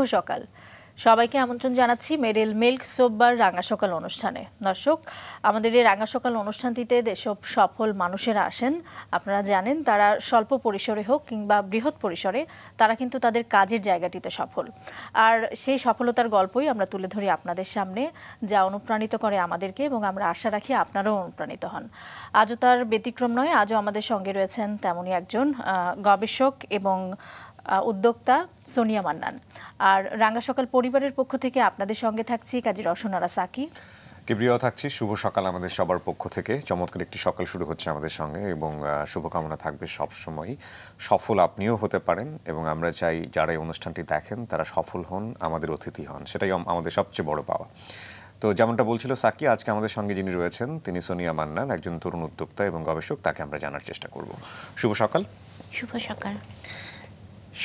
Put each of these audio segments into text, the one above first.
শুভ সকাল সবাইকে আমন্ত্রণ জানাচ্ছি মেডেল মিল্ক সোববার রাঙা সকাল অনুষ্ঠানে দর্শক আমাদের এই রাঙা সকাল অনুষ্ঠানটিতে দেশব সফল মানুষেরা আসেন আপনারা জানেন তারা স্বল্প পরিসরে হোক কিংবা বৃহৎ পরিসরে তারা কিন্তু তাদের কাজের জায়গাটিতে সফল আর সেই সফলতার গল্পই আমরা তুলে ধরি আপনাদের সামনে যা অনুপ্রাণিত করে আমাদেরকে এবং আমরা আশা রাখি আপনারাও অনুপ্রাণিত হন আজও তার ব্যতিক্রম নয় আজও আমাদের সঙ্গে রয়েছেন তেমনই একজন গবেষক এবং উদ্যোক্তা সোনিয়া মান্নান আর রাঙ্গা সকাল পরিবারের পক্ষ থেকে আপনাদের সঙ্গে থাকছি কাজী রসনারা সাকি কেবরিয়াও থাকছি শুভ সকাল আমাদের সবার পক্ষ থেকে চমৎকার একটি সকাল শুরু হচ্ছে আমাদের সঙ্গে এবং শুভকামনা থাকবে সময় সফল আপনিও হতে পারেন এবং আমরা চাই যারা এই অনুষ্ঠানটি দেখেন তারা সফল হন আমাদের অতিথি হন সেটাই আমাদের সবচেয়ে বড় পাওয়া তো যেমনটা বলছিল সাকি আজকে আমাদের সঙ্গে যিনি রয়েছেন তিনি সোনিয়া মান্নান একজন তরুণ উদ্যোক্তা এবং গবেষক তাকে আমরা জানার চেষ্টা করব শুভ সকাল শুভ সকাল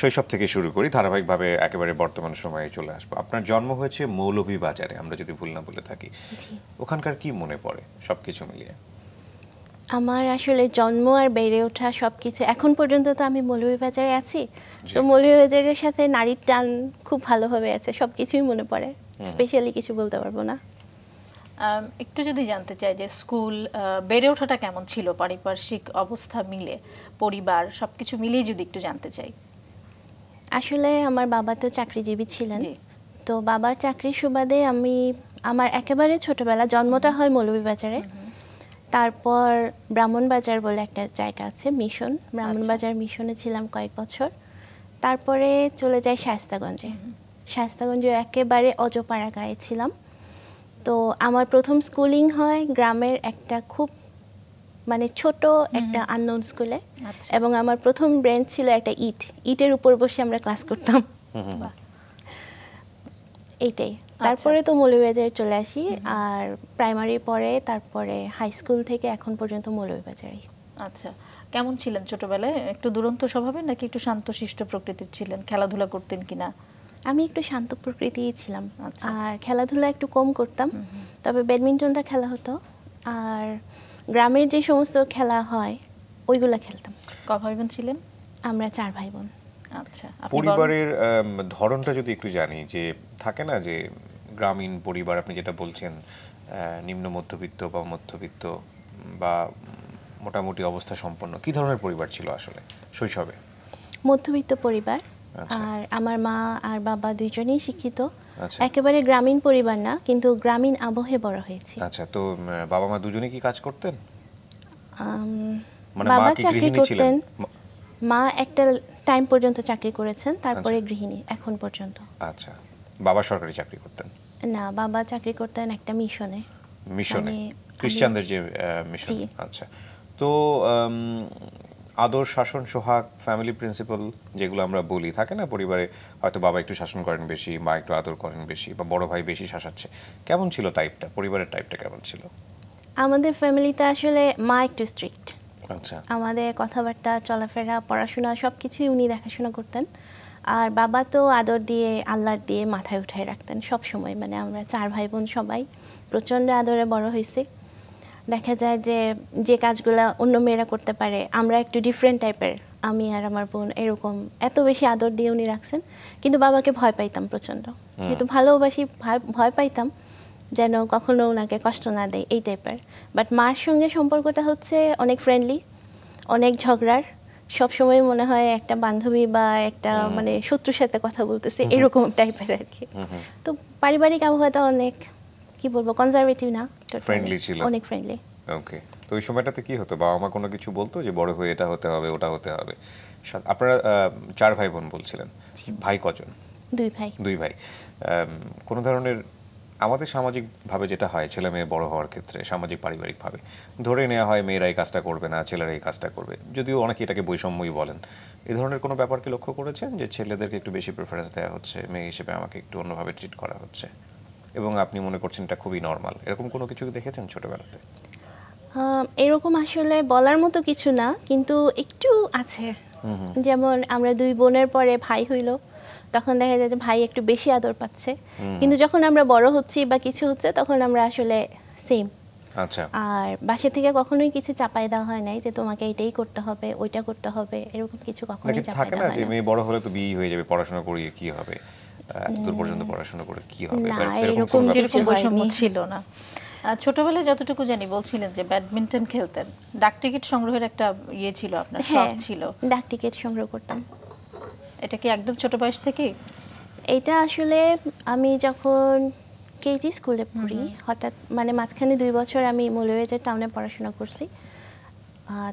শৈশব থেকে শুরু করি ধারাবাহিকভাবে একেবারে বর্তমান সময়ে চলে আসবো আপনার জন্ম হয়েছে মৌলভী বাজারে আমরা যদি ভুল না বলে থাকি ওখানকার কি মনে পড়ে সব কিছু মিলিয়ে আমার আসলে জন্ম আর বেড়ে ওঠা সব কিছু এখন পর্যন্ত তো আমি মৌলভী বাজারে আছি তো মৌলভী বাজারের সাথে নারীর টান খুব ভালোভাবে আছে সব কিছুই মনে পড়ে স্পেশালি কিছু বলতে পারবো না একটু যদি জানতে চাই যে স্কুল বেড়ে ওঠাটা কেমন ছিল পারিপার্শ্বিক অবস্থা মিলে পরিবার সব কিছু মিলিয়ে যদি একটু জানতে চাই আসলে আমার বাবা তো চাকরিজীবী ছিলেন তো বাবার চাকরির সুবাদে আমি আমার একেবারে ছোটবেলা জন্মটা হয় মৌলভীবাজারে তারপর ব্রাহ্মণবাজার বলে একটা জায়গা আছে মিশন ব্রাহ্মণবাজার আচ্ছা। মিশনে ছিলাম কয়েক বছর তারপরে চলে যাই শায়স্তাগঞ্জে শায়স্তাগঞ্জে একেবারে অজপাড়া গায়ে ছিলাম তো আমার প্রথম স্কুলিং হয় গ্রামের একটা খুব মানে ছোট একটা আননোন আচ্ছা। স্কুলে এবং আমার প্রথম ব্রেঞ্চ ছিল একটা ইট ইটের উপর বসে আমরা ক্লাস করতাম এইটাই আচ্ছা। তারপরে তো মৌলভীবাজারে চলে আসি আর প্রাইমারি পরে তারপরে হাই স্কুল থেকে এখন পর্যন্ত মৌলভীবাজারে আচ্ছা কেমন ছিলেন ছোটবেলায় একটু দুরন্ত স্বভাবের নাকি একটু শান্ত শিষ্ট প্রকৃতির ছিলেন খেলাধুলা করতেন কিনা আমি একটু শান্ত প্রকৃতিই ছিলাম আচ্ছা। আর খেলাধুলা একটু কম করতাম তবে ব্যাডমিন্টনটা খেলা হতো আর গ্রামের যে সমস্ত খেলা হয় ওইগুলা খেলতাম ক ভাই বোন ছিলেন আমরা চার ভাই বোন আচ্ছা পরিবারের ধরনটা যদি একটু জানি যে থাকে না যে গ্রামীণ পরিবার আপনি যেটা বলছেন নিম্ন মধ্যবিত্ত বা মধ্যবিত্ত বা মোটামুটি অবস্থা সম্পন্ন কি ধরনের পরিবার ছিল আসলে শৈশবে মধ্যবিত্ত পরিবার আচ্ছা। আর আমার মা আর বাবা দুইজনেই শিক্ষিত আচ্ছা। একেবারে গ্রামীণ পরিবার না কিন্তু গ্রামীণ আবহে বড় হয়েছি আচ্ছা তো বাবা মা দুজনেই কি কাজ করতেন মানে বাবা চাকরি করতেন মা একটা টাইম পর্যন্ত চাকরি করেছেন তারপরে আচ্ছা। গৃহিণী এখন পর্যন্ত আচ্ছা বাবা সরকারি চাকরি করতেন না বাবা চাকরি করতেন একটা মিশনে মিশনে মানে খ্রিস্টানদের যে মিশন আচ্ছা তো আদর শাসন সোহাগ ফ্যামিলি প্রিন্সিপাল যেগুলো আমরা বলি থাকে না পরিবারে হয়তো বাবা একটু শাসন করেন বেশি মা একটু আদর করেন বেশি বা বড় ভাই বেশি শাসাচ্ছে কেমন ছিল টাইপটা পরিবারের টাইপটা কেমন ছিল আমাদের ফ্যামিলিতে আসলে মা একটু স্ট্রিক্ট আচ্ছা আমাদের কথাবার্তা চলাফেরা পড়াশোনা সব কিছুই উনি দেখাশোনা করতেন আর বাবা তো আদর দিয়ে আল্লাহ দিয়ে মাথায় উঠায় রাখতেন সব সময় মানে আমরা চার ভাই বোন সবাই প্রচণ্ড আদরে বড় হয়েছে দেখা যায় যে যে কাজগুলো অন্য মেয়েরা করতে পারে আমরা একটু ডিফারেন্ট টাইপের আমি আর আমার বোন এরকম এত বেশি আদর দিয়ে উনি রাখছেন কিন্তু বাবাকে ভয় পাইতাম প্রচন্ড যেহেতু ভালোবাসি ভয় পাইতাম যেন কখনো ওনাকে কষ্ট না দেয় এই টাইপের বাট মার সঙ্গে সম্পর্কটা হচ্ছে অনেক ফ্রেন্ডলি অনেক ঝগড়ার সব সময় মনে হয় একটা বান্ধবী বা একটা মানে শত্রুর সাথে কথা বলতেছে এরকম টাইপের আর কি তো পারিবারিক আবহাওয়াটা অনেক কি বলবো কনজারভেটিভ না ফ্রেন্ডলি ছিল অনেক ফ্রেন্ডলি ওকে তো ওই সময়টাতে কি হতো বাবা মা কোনো কিছু বলতো যে বড় হয়ে এটা হতে হবে ওটা হতে হবে আপনারা চার ভাই বোন বলছিলেন ভাই কজন দুই ভাই দুই ভাই কোনো ধরনের আমাদের সামাজিকভাবে যেটা হয় ছেলে মেয়ে বড় হওয়ার ক্ষেত্রে সামাজিক পারিবারিকভাবে ধরে নেওয়া হয় মেয়েরা এই কাজটা করবে না ছেলেরা এই কাজটা করবে যদিও অনেকে এটাকে বৈষম্যই বলেন এ ধরনের কোনো ব্যাপারকে লক্ষ্য করেছেন যে ছেলেদেরকে একটু বেশি প্রেফারেন্স দেওয়া হচ্ছে মেয়ে হিসেবে আমাকে একটু অন্যভাবে ট্রিট করা হচ্ছে এবং আপনি মনে করছেন এটা খুবই নর্মাল এরকম কোনো কিছু দেখেছেন ছোটবেলাতে এরকম আসলে বলার মতো কিছু না কিন্তু একটু আছে যেমন আমরা দুই বোনের পরে ভাই হইল তখন দেখা যায় যে ভাই একটু বেশি আদর পাচ্ছে কিন্তু যখন আমরা বড় হচ্ছি বা কিছু হচ্ছে তখন আমরা আসলে সেম আচ্ছা। আর বাসা থেকে কখনোই কিছু চাপাই দেওয়া হয় নাই যে তোমাকে এটাই করতে হবে ওইটা করতে হবে এরকম কিছু কখনোই থাকে না যে মেয়ে বড় হলে তো বিয়ে হয়ে যাবে পড়াশোনা করিয়ে কি হবে এতদূর পর্যন্ত পড়াশোনা করে কি হবে না মানে এরকম এরকম বৈষম্য ছিল না ছোটবেলায় যতটুকু জানি বলছিলেন যে ব্যাডমিন্টন খেলতেন ডাক টিকিট সংগ্রহের একটা ইয়ে ছিল আপনার হ্যাঁ, শখ ছিল ডাক টিকিট সংগ্রহ করতাম এটা কি একদম ছোট বয়স থেকে এটা আসলে আমি যখন কেজি স্কুলে পড়ি হঠাৎ মানে মাঝখানে দুই বছর আমি মৌলভীবাজার টাউনে পড়াশোনা করছি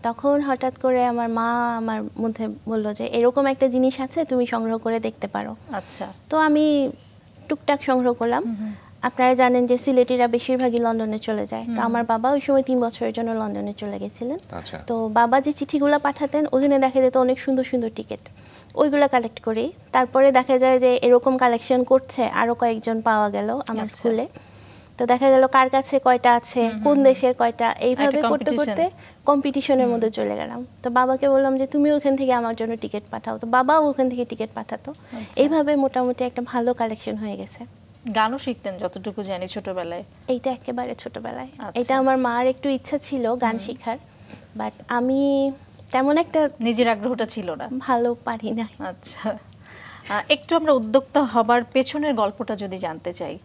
তখন হঠাৎ করে আমার মা আমার মধ্যে বলল যে এরকম একটা জিনিস আছে তুমি সংগ্রহ করে দেখতে পারো আচ্ছা তো আমি টুকটাক সংগ্রহ করলাম আপনারা জানেন যে সিলেটিরা বেশিরভাগই লন্ডনে চলে যায় তো আমার বাবা ওই সময় তিন বছরের জন্য লন্ডনে চলে গেছিলেন আচ্ছা। তো বাবা যে চিঠিগুলো পাঠাতেন ওখানে দেখা যেত অনেক সুন্দর সুন্দর টিকিট ওইগুলো কালেক্ট করি তারপরে দেখা যায় যে এরকম কালেকশন করছে আরও কয়েকজন পাওয়া গেল আমার স্কুলে আচ্ছা। তো দেখা গেল কার কাছে কয়টা আছে কোন দেশের কয়টা এইভাবে করতে করতে কম্পিটিশনের মধ্যে চলে গেলাম তো বাবাকে বললাম যে তুমি ওখান থেকে আমার জন্য টিকিট পাঠাও তো বাবাও ওখান থেকে টিকিট পাঠাতো আচ্ছা। এইভাবে মোটামুটি একটা ভালো কালেকশন হয়ে গেছে গানও শিখতেন যতটুকু জানি ছোটবেলায় এইটা একেবারে ছোটবেলায় আচ্ছা। এটা আমার মার একটু ইচ্ছা ছিল গান শেখার বাট আমি তেমন একটা নিজের আগ্রহটা ছিল না ভালো পারি না আচ্ছা একটু আমরা উদ্যোক্তা হবার পেছনের গল্পটা যদি জানতে চাই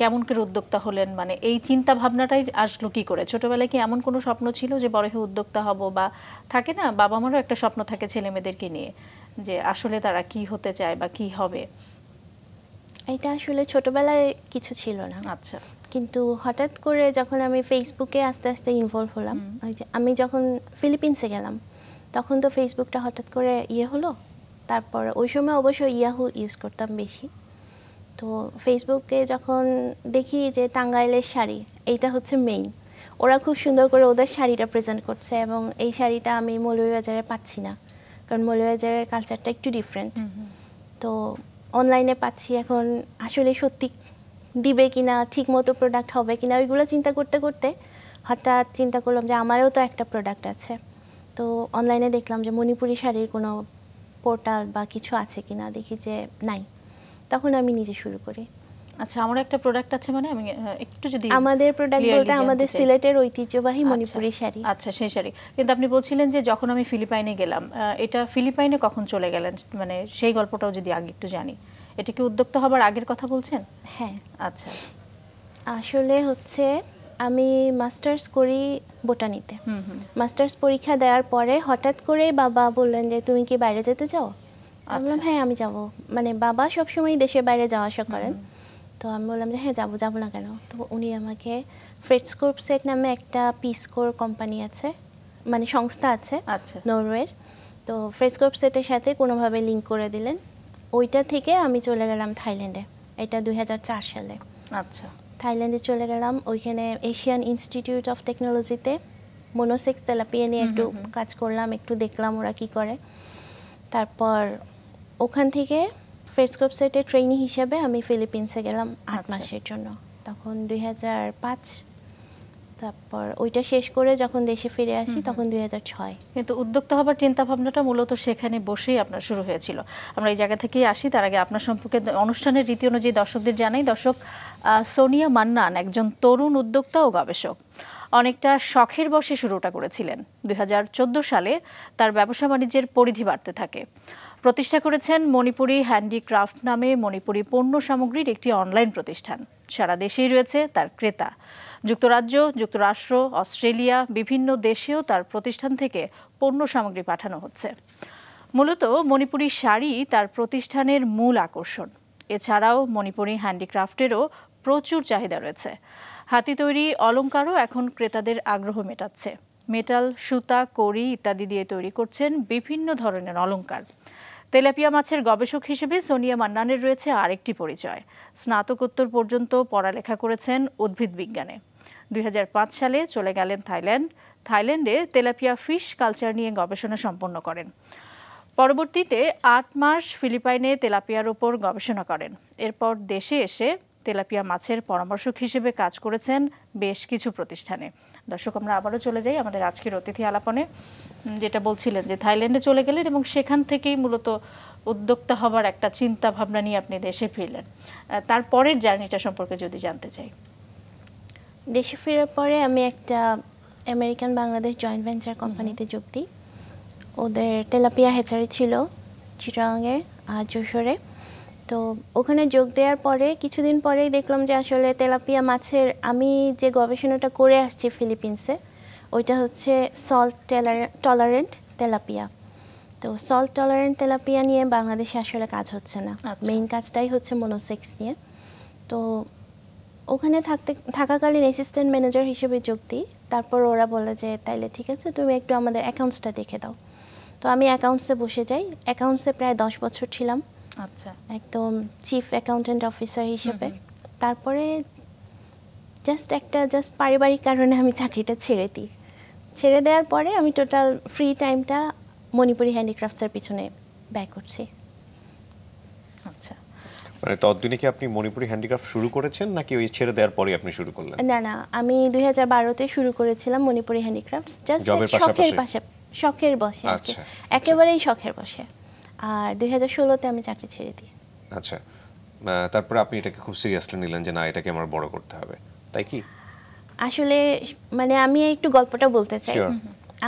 কেমন করে উদ্যোক্তা হলেন মানে এই চিন্তা ভাবনাটাই আসলো কি করে ছোটবেলায় কি এমন কোনো স্বপ্ন ছিল যে বড় হয়ে উদ্যোক্তা হব বা থাকে না বাবা মারও একটা স্বপ্ন থাকে ছেলে মেয়েদেরকে নিয়ে যে আসলে তারা কি হতে চায় বা কি হবে এটা আসলে ছোটবেলায় কিছু ছিল না আচ্ছা কিন্তু হঠাৎ করে যখন আমি ফেসবুকে আস্তে আস্তে ইনভলভ হলাম আমি যখন ফিলিপিন্সে গেলাম তখন তো ফেসবুকটা হঠাৎ করে ইয়ে হলো তারপর ওই সময় অবশ্য ইয়াহু ইউজ করতাম বেশি তো ফেসবুকে যখন দেখি যে টাঙ্গাইলের শাড়ি এইটা হচ্ছে মেইন ওরা খুব সুন্দর করে ওদের শাড়িটা প্রেজেন্ট করছে এবং এই শাড়িটা আমি মৌলভীবাজারে পাচ্ছি না কারণ মৌলভীবাজারের কালচারটা একটু ডিফারেন্ট তো অনলাইনে পাচ্ছি এখন আসলে সত্যি দিবে কিনা ঠিক মতো প্রোডাক্ট হবে কিনা ওইগুলো চিন্তা করতে করতে হঠাৎ চিন্তা করলাম যে আমারও তো একটা প্রোডাক্ট আছে তো অনলাইনে দেখলাম যে মণিপুরি শাড়ির কোনো পোর্টাল বা কিছু আছে কিনা দেখি যে নাই তখন আমি নিজে শুরু করি আচ্ছা আমার একটা প্রোডাক্ট আছে মানে আমি একটু যদি আমাদের প্রোডাক্ট বলতে আমাদের সিলেটের ঐতিহ্যবাহী আচ্ছা, মণিপুরি শাড়ি আচ্ছা সেই শাড়ি কিন্তু আপনি বলছিলেন যে যখন আমি ফিলিপাইনে গেলাম এটা ফিলিপাইনে কখন চলে গেলেন মানে সেই গল্পটাও যদি আগে একটু জানি এটা কি উদ্যোক্তা হবার আগের কথা বলছেন হ্যাঁ আচ্ছা আসলে হচ্ছে আমি মাস্টার্স করি বোটানিতে মাস্টার্স পরীক্ষা দেওয়ার পরে হঠাৎ করে বাবা বললেন যে তুমি কি বাইরে যেতে চাও আমি আচ্ছা। বললাম হ্যাঁ আমি যাব মানে বাবা সবসময় দেশের বাইরে যাওয়া আসা করেন তো আমি বললাম যে হ্যাঁ যাবো যাবো না কেন তো উনি আমাকে ফ্রেডস্কোপ সেট নামে একটা পিসকোর কোম্পানি আছে মানে সংস্থা আছে আচ্ছা। নরওয়ের তো ফ্রেডস্কোপ সেটের সাথে কোনোভাবে লিঙ্ক করে দিলেন ওইটা থেকে আমি চলে গেলাম থাইল্যান্ডে এটা দুই সালে আচ্ছা থাইল্যান্ডে চলে গেলাম ওইখানে এশিয়ান ইনস্টিটিউট অফ টেকনোলজিতে মনোসেক্স তেলাপিয়া নিয়ে একটু কাজ করলাম একটু দেখলাম ওরা কি করে তারপর ওখান থেকে ফ্রেস গ্রুপ সেটের ট্রেনিং হিসাবে আমি ফিলিপিন্সে গেলাম আট আচ্ছা। মাসের জন্য তখন দুই তারপর ওইটা শেষ করে যখন দেশে ফিরে আসি তখন দুই কিন্তু উদ্যোক্তা হবার চিন্তা ভাবনাটা মূলত সেখানে বসেই আপনার শুরু হয়েছিল আমরা এই জায়গা থেকেই আসি তার আগে আপনার সম্পর্কে অনুষ্ঠানের রীতি অনুযায়ী দর্শকদের জানাই দর্শক সোনিয়া মান্নান একজন তরুণ উদ্যোক্তা ও গবেষক অনেকটা শখের বসে শুরুটা করেছিলেন দুই সালে তার ব্যবসা বাণিজ্যের পরিধি বাড়তে থাকে প্রতিষ্ঠা করেছেন মণিপুরি হ্যান্ডিক্রাফট নামে মণিপুরি পণ্য সামগ্রীর একটি অনলাইন প্রতিষ্ঠান সারা দেশেই রয়েছে তার ক্রেতা যুক্তরাজ্য যুক্তরাষ্ট্র অস্ট্রেলিয়া বিভিন্ন দেশেও তার প্রতিষ্ঠান থেকে পণ্য সামগ্রী পাঠানো হচ্ছে মূলত মণিপুরি শাড়ি তার প্রতিষ্ঠানের মূল আকর্ষণ এছাড়াও মণিপুরি হ্যান্ডিক্রাফটেরও প্রচুর চাহিদা রয়েছে হাতি তৈরি অলঙ্কারও এখন ক্রেতাদের আগ্রহ মেটাচ্ছে মেটাল সুতা কড়ি ইত্যাদি দিয়ে তৈরি করছেন বিভিন্ন ধরনের অলঙ্কার তেলাপিয়া মাছের গবেষক হিসেবে সোনিয়া মান্নানের রয়েছে আরেকটি পরিচয় স্নাতকোত্তর পর্যন্ত পড়ালেখা করেছেন উদ্ভিদ বিজ্ঞানে দুই সালে চলে গেলেন থাইল্যান্ড থাইল্যান্ডে তেলাপিয়া ফিশ কালচার নিয়ে গবেষণা সম্পন্ন করেন পরবর্তীতে আট মাস ফিলিপাইনে তেলাপিয়ার ওপর গবেষণা করেন এরপর দেশে এসে তেলাপিয়া মাছের পরামর্শক হিসেবে কাজ করেছেন বেশ কিছু প্রতিষ্ঠানে দর্শক আমরা আবারও চলে যাই আমাদের আজকের অতিথি আলাপনে যেটা বলছিলেন যে থাইল্যান্ডে চলে গেলেন এবং সেখান থেকেই মূলত উদ্যোক্তা হবার একটা চিন্তা ভাবনা নিয়ে আপনি দেশে ফিরলেন তারপরের জার্নিটা সম্পর্কে যদি জানতে চাই দেশে ফেরার পরে আমি একটা আমেরিকান বাংলাদেশ জয়েন্ট ভেঞ্চার কোম্পানিতে যোগ দিই ওদের তেলাপিয়া হেচারি ছিল চিটাঙ্গে আর যশোরে তো ওখানে যোগ দেওয়ার পরে কিছুদিন পরেই দেখলাম যে আসলে তেলাপিয়া মাছের আমি যে গবেষণাটা করে আসছি ফিলিপিন্সে ওইটা হচ্ছে সল্ট টলারেন্ট তেলাপিয়া তো সল্ট টলারেন্ট তেলাপিয়া নিয়ে বাংলাদেশে আসলে কাজ হচ্ছে না মেইন আচ্ছা। কাজটাই হচ্ছে মনোসেক্স নিয়ে তো ওখানে থাকতে থাকাকালীন অ্যাসিস্ট্যান্ট ম্যানেজার হিসেবে যোগ দিই তারপর ওরা বলে যে তাইলে ঠিক আছে তুমি একটু আমাদের অ্যাকাউন্টসটা দেখে দাও তো আমি অ্যাকাউন্টসে বসে যাই অ্যাকাউন্টসে প্রায় দশ বছর ছিলাম আচ্ছা একদম চিফ অ্যাকাউন্টেন্ট অফিসার হিসেবে তারপরে জাস্ট একটা জাস্ট পারিবারিক কারণে আমি চাকরিটা ছেড়ে দিই ছেড়ে দেওয়ার পরে আমি টোটাল ফ্রি টাইমটা মণিপুরি হ্যান্ডিক্রাফটসের পিছনে ব্যয় করছি আচ্ছা মানে ততদিনে কি আপনি মণিপুরি হ্যান্ডিক্রাফট শুরু করেছেন নাকি ওই ছেড়ে দেওয়ার পরে আপনি শুরু করলেন না না আমি দুই হাজার বারোতে শুরু করেছিলাম মণিপুরি হ্যান্ডিক্রাফটস জাস্ট শখের পাশে শখের বসে আচ্ছা, আচ্ছা। একেবারেই শখের বসে আর দুই হাজার ষোলোতে আমি চাকরি ছেড়ে দিই আচ্ছা তারপরে আপনি এটাকে খুব সিরিয়াসলি নিলেন যে না এটাকে আমার বড় করতে হবে তাই কি আসলে মানে আমি একটু গল্পটা বলতে চাই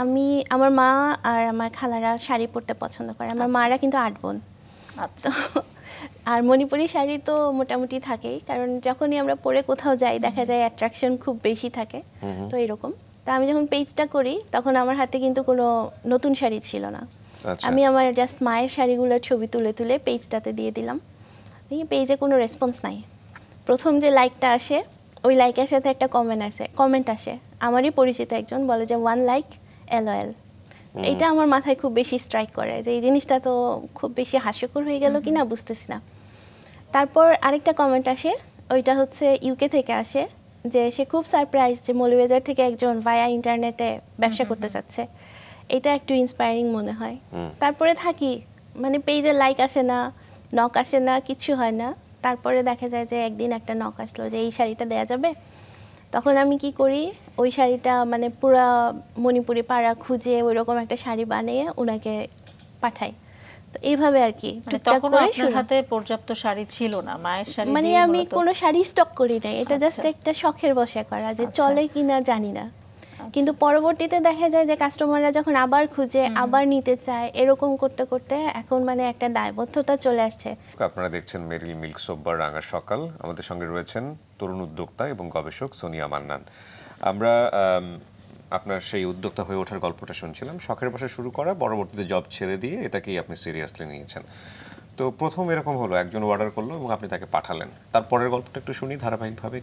আমি আমার মা আর আমার খালারা শাড়ি পরতে পছন্দ করে আমার আচ্ছা। মারা কিন্তু আট বোন আচ্ছা। আর মণিপুরি শাড়ি তো মোটামুটি থাকেই কারণ যখনই আমরা পরে কোথাও যাই দেখা যায় অ্যাট্রাকশন খুব বেশি থাকে তো এরকম তা আমি যখন পেজটা করি তখন আমার হাতে কিন্তু কোনো নতুন শাড়ি ছিল না আচ্ছা। আমি আমার জাস্ট মায়ের শাড়িগুলোর ছবি তুলে তুলে পেজটাতে দিয়ে দিলাম দেখি পেজে কোনো রেসপন্স নাই প্রথম যে লাইকটা আসে ওই লাইকের সাথে একটা কমেন্ট আসে কমেন্ট আসে আমারই পরিচিত একজন বলে যে ওয়ান লাইক এলওয়েল এটা আমার মাথায় খুব বেশি স্ট্রাইক করে যে এই জিনিসটা তো খুব বেশি হাস্যকর হয়ে গেল কিনা বুঝতেছি না তারপর আরেকটা কমেন্ট আসে ওইটা হচ্ছে ইউকে থেকে আসে যে সে খুব সারপ্রাইজ যে মৌলভেজার থেকে একজন ভায়া ইন্টারনেটে ব্যবসা করতে চাচ্ছে এটা একটু ইন্সপায়ারিং মনে হয় তারপরে থাকি মানে পেজে লাইক আসে না নক আসে না কিছু হয় না তারপরে দেখা যায় যে একদিন একটা নক আসলো যে এই শাড়িটা দেয়া যাবে তখন আমি কি করি ওই শাড়িটা মানে পুরো মণিপুরি পাড়া খুঁজে ওই রকম একটা শাড়ি বানিয়ে ওনাকে পাঠাই তো এইভাবে আর কি মানে হাতে পর্যাপ্ত শাড়ি ছিল না মায়ের শাড়ি মানে আমি কোনো শাড়ি স্টক করি না এটা জাস্ট আচ্ছা। একটা শখের বসে করা যে আচ্ছা। চলে কিনা জানি না কিন্তু পরবর্তীতে দেখা যায় যে কাস্টমাররা যখন আবার খুঁজে আবার নিতে চায় এরকম করতে করতে এখন মানে একটা দায়বদ্ধতা চলে আসছে আপনারা দেখছেন মেরিল মিল্ক সোব্বার রাঙা সকাল আমাদের সঙ্গে রয়েছেন তরুণ উদ্যোক্তা এবং গবেষক সোনিয়া মান্নান আমরা আপনার সেই উদ্যোক্তা হয়ে ওঠার গল্পটা শুনছিলাম শখের বাসা শুরু করা পরবর্তীতে জব ছেড়ে দিয়ে এটাকেই আপনি সিরিয়াসলি নিয়েছেন তো প্রথম এরকম হলো একজন অর্ডার করলো এবং আপনি তাকে পাঠালেন তারপরের গল্পটা একটু শুনি ধারাবাহিকভাবে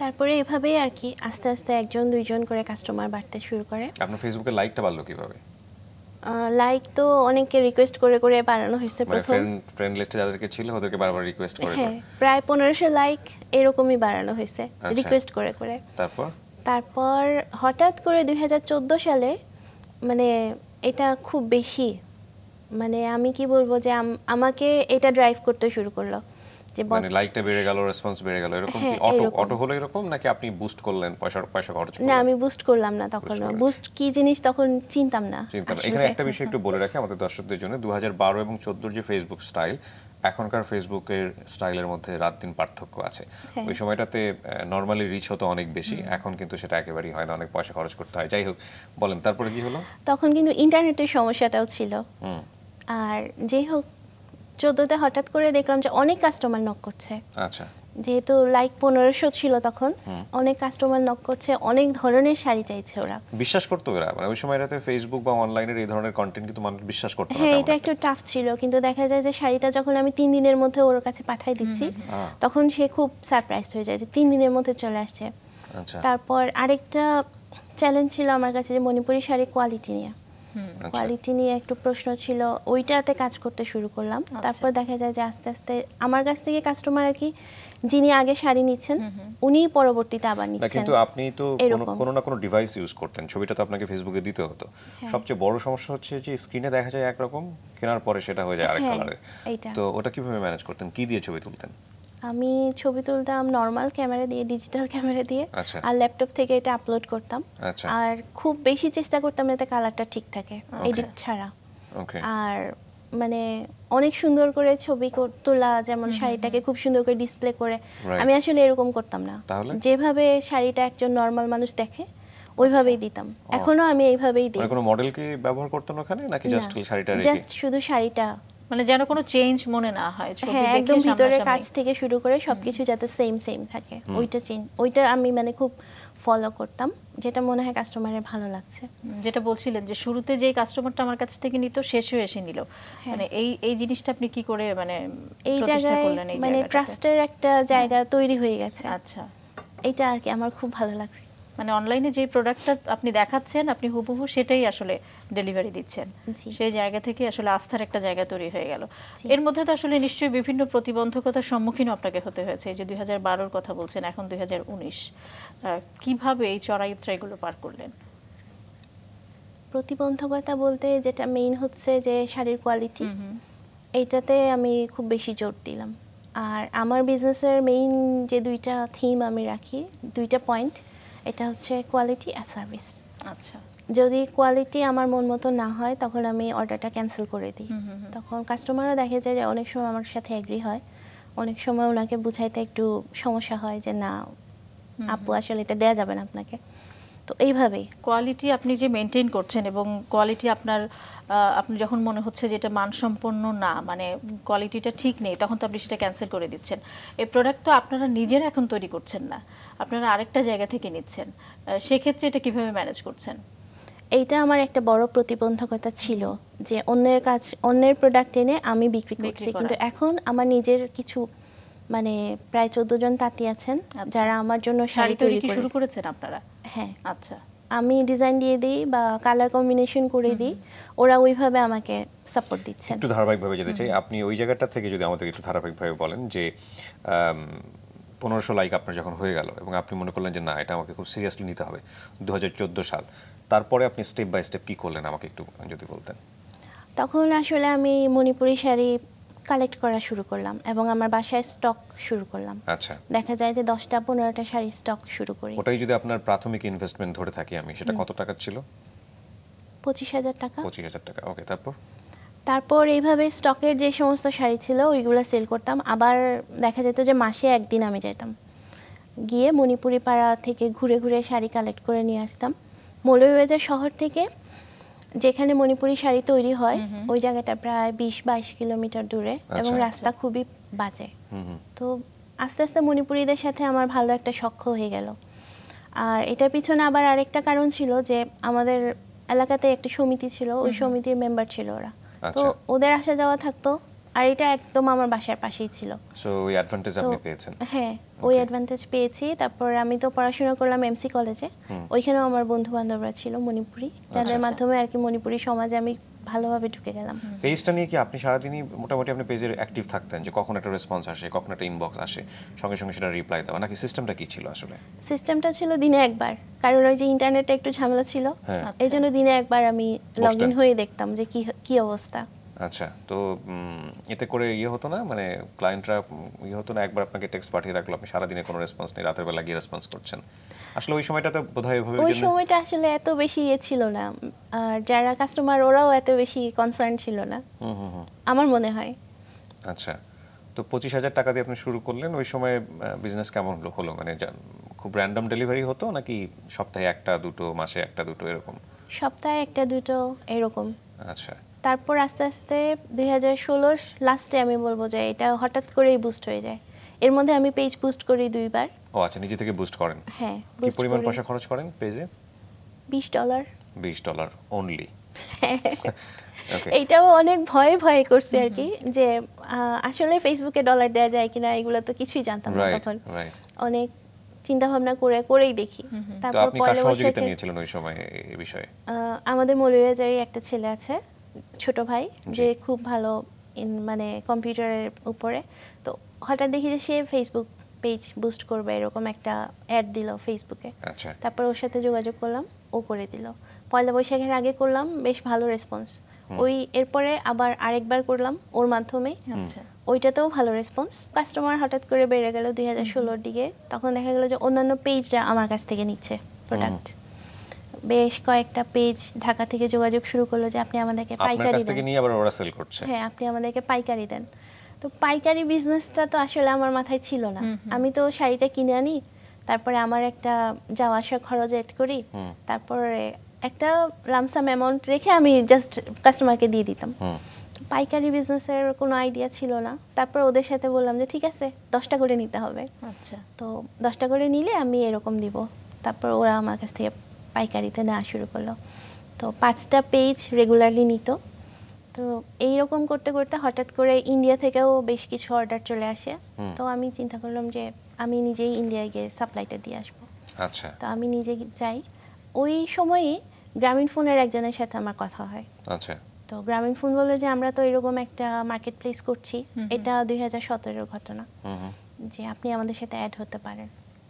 তারপরে এভাবেই আর কি আস্তে আস্তে একজন দুইজন করে কাস্টমার বাড়তে শুরু করে আপনার ফেসবুকে লাইকটা বাড়লো কিভাবে লাইক তো অনেকে রিকোয়েস্ট করে করে বাড়ানো হয়েছে মানে প্রথম ফ্রেন্ড লিস্টে যাদেরকে ছিল ওদেরকে বারবার রিকোয়েস্ট করে হ্যাঁ প্রায় 1500 লাইক এরকমই বাড়ানো হয়েছে রিকোয়েস্ট আচ্ছা। করে করে তারপর তারপর হঠাৎ করে 2014 সালে মানে এটা খুব বেশি মানে আমি কি বলবো যে আমাকে এটা ড্রাইভ করতে শুরু করলো মানে লাইকটা বেড়ে গেল রেসপন্স বেড়ে গেল এরকম হ্যাঁ, কি অটো অটো হলো এরকম নাকি আপনি বুস্ট করলেন পয়সা পয়সা খরচ না আমি বুস্ট করলাম না তখন বুস্ট কি জিনিস তখন না এখানে একটা বিষয় একটু বলে রাখি আমাদের দর্শকদের জন্য 2012 এবং 14 যে ফেসবুক স্টাইল এখনকার ফেসবুকের স্টাইলের মধ্যে রাত দিন পার্থক্য আছে হ্যাঁ। ওই সময়টাতে নর্মালি রিচ হতো অনেক বেশি এখন কিন্তু সেটা একেবারেই হয় না অনেক পয়সা খরচ করতে হয় যাই হোক বলেন তারপরে কি হলো তখন কিন্তু ইন্টারনেটের সমস্যাটাও ছিল আর যেই হোক চোদ্দতে হঠাৎ করে দেখলাম যে অনেক কাস্টমার নক করছে আচ্ছা যেহেতু লাইক পনেরোশো ছিল তখন অনেক কাস্টমার নক করছে অনেক ধরনের শাড়ি চাইছে ওরা বিশ্বাস করতো মানে ওই সময় ফেসবুক বা অনলাইনে এই ধরনের কন্টেন্ট কিন্তু মানুষ বিশ্বাস করতো হ্যাঁ এটা একটু টাফ ছিল কিন্তু দেখা যায় যে শাড়িটা যখন আমি তিন দিনের মধ্যে ওর কাছে পাঠাই দিচ্ছি তখন সে খুব সারপ্রাইজ হয়ে যায় যে তিন দিনের মধ্যে চলে আসছে আচ্ছা। তারপর আরেকটা চ্যালেঞ্জ ছিল আমার কাছে যে মণিপুরি শাড়ির কোয়ালিটি নিয়ে কোয়ালিটি আচ্ছা। নিয়ে একটু প্রশ্ন ছিল ওইটাতে কাজ করতে শুরু করলাম আচ্ছা। তারপর দেখা যায় যে আস্তে আস্তে আমার কাছ থেকে কাস্টমার আর কি যিনি আগে শাড়ি নিচ্ছেন উনি পরবর্তীতে আবার নিচ্ছেন কিন্তু আপনি তো কোনো না কোনো ডিভাইস ইউজ করতেন ছবিটা তো আপনাকে ফেসবুকে দিতে হতো হ্যাঁ। সবচেয়ে বড় সমস্যা হচ্ছে যে স্ক্রিনে দেখা যায় একরকম কেনার পরে সেটা হয়ে যায় আরেক কালারে হ্যাঁ, তো ওটা কিভাবে ম্যানেজ করতেন কি দিয়ে ছবি তুলতেন আমি ছবি তুলতাম নর্মাল ক্যামেরা দিয়ে ডিজিটাল ক্যামেরা দিয়ে আচ্ছা। আর ল্যাপটপ থেকে এটা আপলোড করতাম আচ্ছা। আর খুব বেশি চেষ্টা করতাম যাতে কালারটা ঠিক থাকে এডিট ছাড়া আর মানে অনেক সুন্দর করে ছবি তোলা যেমন শাড়িটাকে খুব সুন্দর করে ডিসপ্লে করে আমি আসলে এরকম করতাম না যেভাবে শাড়িটা একজন নর্মাল মানুষ দেখে ওইভাবেই আচ্ছা। দিতাম এখনো আমি এইভাবেই মানে দিই কোনো মডেল কি ব্যবহার করতেন ওখানে নাকি জাস্ট শাড়িটা জাস্ট শুধু শাড়িটা মানে যেন কোনো চেঞ্জ মনে না হয় ছবি হ্যাঁ, দেখে একদম ভিতরের কাজ থেকে শুরু করে সবকিছু যাতে সেম সেম থাকে ওইটা চিন ওইটা আমি মানে খুব ফলো করতাম যেটা মনে হয় কাস্টমারের ভালো লাগছে যেটা বলছিলেন যে শুরুতে যে কাস্টমারটা আমার কাছ থেকে নিত শেষেও এসে নিল হ্যাঁ। মানে এই এই জিনিসটা আপনি কি করে মানে এই জায়গায় মানে ট্রাস্টের একটা জায়গা তৈরি হয়ে গেছে আচ্ছা এটা আর কি আমার খুব ভালো লাগছে মানে অনলাইনে যে প্রোডাক্টটা আপনি দেখাচ্ছেন আপনি হুবহু সেটাই আসলে ডেলিভারি দিচ্ছেন সেই জায়গা থেকে আসলে আস্থার একটা জায়গা তৈরি হয়ে গেল এর মধ্যে তো আসলে নিশ্চয়ই বিভিন্ন প্রতিবন্ধকতার সম্মুখীন আপনাকে হতে হয়েছে যে দুই হাজার কথা বলছেন এখন দুই হাজার উনিশ কীভাবে এই চড়াই উত্তরাইগুলো পার করলেন প্রতিবন্ধকতা বলতে যেটা মেইন হচ্ছে যে শাড়ির কোয়ালিটি এইটাতে আমি খুব বেশি জোর দিলাম আর আমার বিজনেসের মেইন যে দুইটা থিম আমি রাখি দুইটা পয়েন্ট এটা হচ্ছে কোয়ালিটি আর সার্ভিস আচ্ছা যদি কোয়ালিটি আমার মন মতো না হয় তখন আমি অর্ডারটা ক্যান্সেল করে দিই তখন কাস্টমারও দেখে যায় যে অনেক সময় আমার সাথে অ্যাগ্রি হয় অনেক সময় ওনাকে বুঝাইতে একটু সমস্যা হয় যে না আপু আসলে এটা দেয়া যাবে না আপনাকে তো এইভাবেই কোয়ালিটি আপনি যে মেনটেন করছেন এবং কোয়ালিটি আপনার আপনি যখন মনে হচ্ছে যে এটা মানসম্পন্ন না মানে কোয়ালিটিটা ঠিক নেই তখন তো আপনি সেটা ক্যান্সেল করে দিচ্ছেন এই প্রোডাক্ট তো আপনারা নিজেরা এখন তৈরি করছেন না আপনারা আরেকটা জায়গা থেকে নিচ্ছেন সেক্ষেত্রে এটা কিভাবে ম্যানেজ করছেন এইটা আমার একটা বড় প্রতিবন্ধকতা ছিল যে অন্যের কাজ অন্যের প্রোডাক্ট এনে আমি বিক্রি করছি কিন্তু এখন আমার নিজের কিছু মানে প্রায় চোদ্দ জন তাঁতি আছেন আচ্ছা। যারা আমার জন্য শাড়ি তৈরি শুরু করেছেন আপনারা হ্যাঁ আচ্ছা আমি ডিজাইন দিয়ে দিই বা কালার কম্বিনেশন করে দিই ওরা ওইভাবে আমাকে সাপোর্ট দিচ্ছে একটু ধারাবাহিকভাবে যেতে চাই আপনি ওই জায়গাটা থেকে যদি আমাদের একটু ধারাবাহিকভাবে বলেন যে পনেরোশো লাইক আপনার যখন হয়ে গেল এবং আপনি মনে করলেন যে না এটা আমাকে খুব সিরিয়াসলি নিতে হবে দু সাল তারপরে আপনি স্টেপ বাই স্টেপ কী করলেন আমাকে একটু যদি বলতেন তখন আসলে আমি মণিপুরি শাড়ি কালেক্ট করা শুরু করলাম এবং আমার বাসায় স্টক শুরু করলাম আচ্ছা দেখা যায় যে দশটা পনেরোটা শাড়ি স্টক শুরু করি ওটাই যদি আপনার প্রাথমিক ইনভেস্টমেন্ট ধরে থাকি আমি সেটা কত টাকা ছিল পঁচিশ হাজার টাকা পঁচিশ হাজার টাকা ওকে তারপর তারপর এইভাবে স্টকের যে সমস্ত শাড়ি ছিল ওইগুলো সেল করতাম আবার দেখা যেত যে মাসে একদিন আমি যেতাম গিয়ে মণিপুরি পাড়া থেকে ঘুরে ঘুরে শাড়ি কালেক্ট করে নিয়ে আসতাম মৌলভীবাজার শহর থেকে যেখানে মণিপুরি শাড়ি তৈরি হয় ওই জায়গাটা প্রায় বিশ বাইশ কিলোমিটার দূরে আচ্ছা। এবং রাস্তা খুবই বাজে তো আস্তে আস্তে মণিপুরীদের সাথে আমার ভালো একটা সক্ষ হয়ে গেল আর এটার পিছনে আবার আরেকটা কারণ ছিল যে আমাদের এলাকাতে একটা সমিতি ছিল ওই সমিতির মেম্বার ছিল ওরা আচ্ছা তো ওদের আসা যাওয়া থাকতো আর এটা একদম আমার বাসার পাশেই ছিল সো ওই অ্যাডভান্টেজ আপনি পেয়েছেন হ্যাঁ ওই অ্যাডভান্টেজ পেয়েছি তারপর আমি তো পড়াশোনা করলাম এমসি কলেজে ওইখানেও আমার বন্ধু বান্ধবরা ছিল মণিপুরি আচ্ছা, যাদের আচ্ছা। মাধ্যমে আর কি মণিপুরি সমাজে আমি ভালোভাবে ঢুকে গেলাম পেজটা নিয়ে কি আপনি সারাদিনই মোটামুটি আপনি পেজের অ্যাক্টিভ থাকতেন যে কখন একটা রেসপন্স আসে কখন একটা ইনবক্স আসে সঙ্গে সঙ্গে সেটা রিপ্লাই দেওয়া নাকি সিস্টেমটা কি ছিল আসলে সিস্টেমটা ছিল দিনে একবার কারণ ওই যে ইন্টারনেটে একটু ঝামেলা ছিল হ্যাঁ। এই জন্য দিনে একবার আমি লগ ইন হয়ে দেখতাম যে কি কি অবস্থা আচ্ছা তো এতে করে ইয়ে হতো না মানে ক্লায়েন্টরা ইয়ে হতো না একবার আপনাকে টেক্সট পাঠিয়ে রাখলো আপনি সারাদিনে কোনো রেসপন্স নেই রাতের বেলা গিয়ে রেসপন্স করছেন আসলে ওই সময়টাতে বোধহয় এভাবে ওই সময়টা আসলে এত বেশি ইয়ে ছিল না আর যারা কাস্টমার ওরাও এত বেশি কনসার্ন ছিল না আমার মনে হয় আচ্ছা তো পঁচিশ হাজার টাকা দিয়ে আপনি শুরু করলেন ওই সময় বিজনেস কেমন হলো মানে খুব র্যান্ডম ডেলিভারি হতো নাকি সপ্তাহে একটা দুটো মাসে একটা দুটো এরকম সপ্তাহে একটা দুটো এরকম আচ্ছা তারপর আস্তে আস্তে দুই লাস্টে আমি বলবো যে এটা হঠাৎ করেই বুস্ট হয়ে যায় এর মধ্যে আমি পেজ বুস্ট করি দুইবার ও আচ্ছা নিজে থেকে বুস্ট করেন হ্যাঁ কি পরিমাণ পয়সা খরচ করেন পেজে 20 ডলার 20 ডলার অনলি এইটাও অনেক ভয় ভয় করছে আর কি যে আসলে ফেসবুকে ডলার দেওয়া যায় কিনা এগুলো তো কিছুই জানতাম না তখন অনেক চিন্তা ভাবনা করে করেই দেখি তারপর পরে নিয়েছিলেন ওই সময় এই বিষয়ে আমাদের মলয়ে যায় একটা ছেলে আছে ছোট ভাই যে খুব ভালো মানে কম্পিউটারের উপরে তো হঠাৎ দেখি যে সে ফেসবুক পেজ বুস্ট করবে এরকম একটা অ্যাড দিল ফেসবুকে তারপর ওর সাথে যোগাযোগ করলাম ও করে দিল পয়লা বৈশাখের আগে করলাম বেশ ভালো রেসপন্স ওই এরপরে আবার আরেকবার করলাম ওর মাধ্যমে আচ্ছা। ওইটাতেও ভালো রেসপন্স কাস্টমার হঠাৎ করে বেড়ে গেল দুই হাজার ষোলোর দিকে তখন দেখা গেল যে অন্যান্য পেজরা আমার কাছ থেকে নিচ্ছে প্রোডাক্ট বেশ কয়েকটা পেজ ঢাকা থেকে যোগাযোগ শুরু করলো যে আপনি আমাদেরকে পাইকারি দেন থেকে নিয়ে আবার ওরা সেল করছে হ্যাঁ আপনি আমাদেরকে পাইকারি দেন তো পাইকারি বিজনেসটা তো আসলে আমার মাথায় ছিল না আমি তো শাড়িটা কিনে আনি তারপরে আমার একটা যাওয়া আসা খরচ এড করি তারপরে একটা লামসাম অ্যামাউন্ট রেখে আমি জাস্ট কাস্টমারকে দিয়ে দিতাম পাইকারি বিজনেসের কোনো আইডিয়া ছিল না তারপর ওদের সাথে বললাম যে ঠিক আছে দশটা করে নিতে হবে আচ্ছা তো দশটা করে নিলে আমি এরকম দিব তারপর ওরা আমার কাছ থেকে পাইকারিতে দেওয়া শুরু করলো তো পাঁচটা পেজ রেগুলারলি নিত তো এইরকম করতে করতে হঠাৎ করে ইন্ডিয়া থেকেও বেশ কিছু অর্ডার চলে আসে তো আমি চিন্তা করলাম যে আমি নিজেই ইন্ডিয়ায় গিয়ে সাপ্লাইটা দিয়ে আসবো আচ্ছা তো আমি নিজে যাই ওই সময়ই গ্রামীণ ফোনের একজনের সাথে আমার কথা হয় আচ্ছা তো গ্রামীণ ফোন বলে যে আমরা তো এরকম একটা মার্কেট প্লেস করছি এটা দুই হাজার ঘটনা যে আপনি আমাদের সাথে অ্যাড হতে পারেন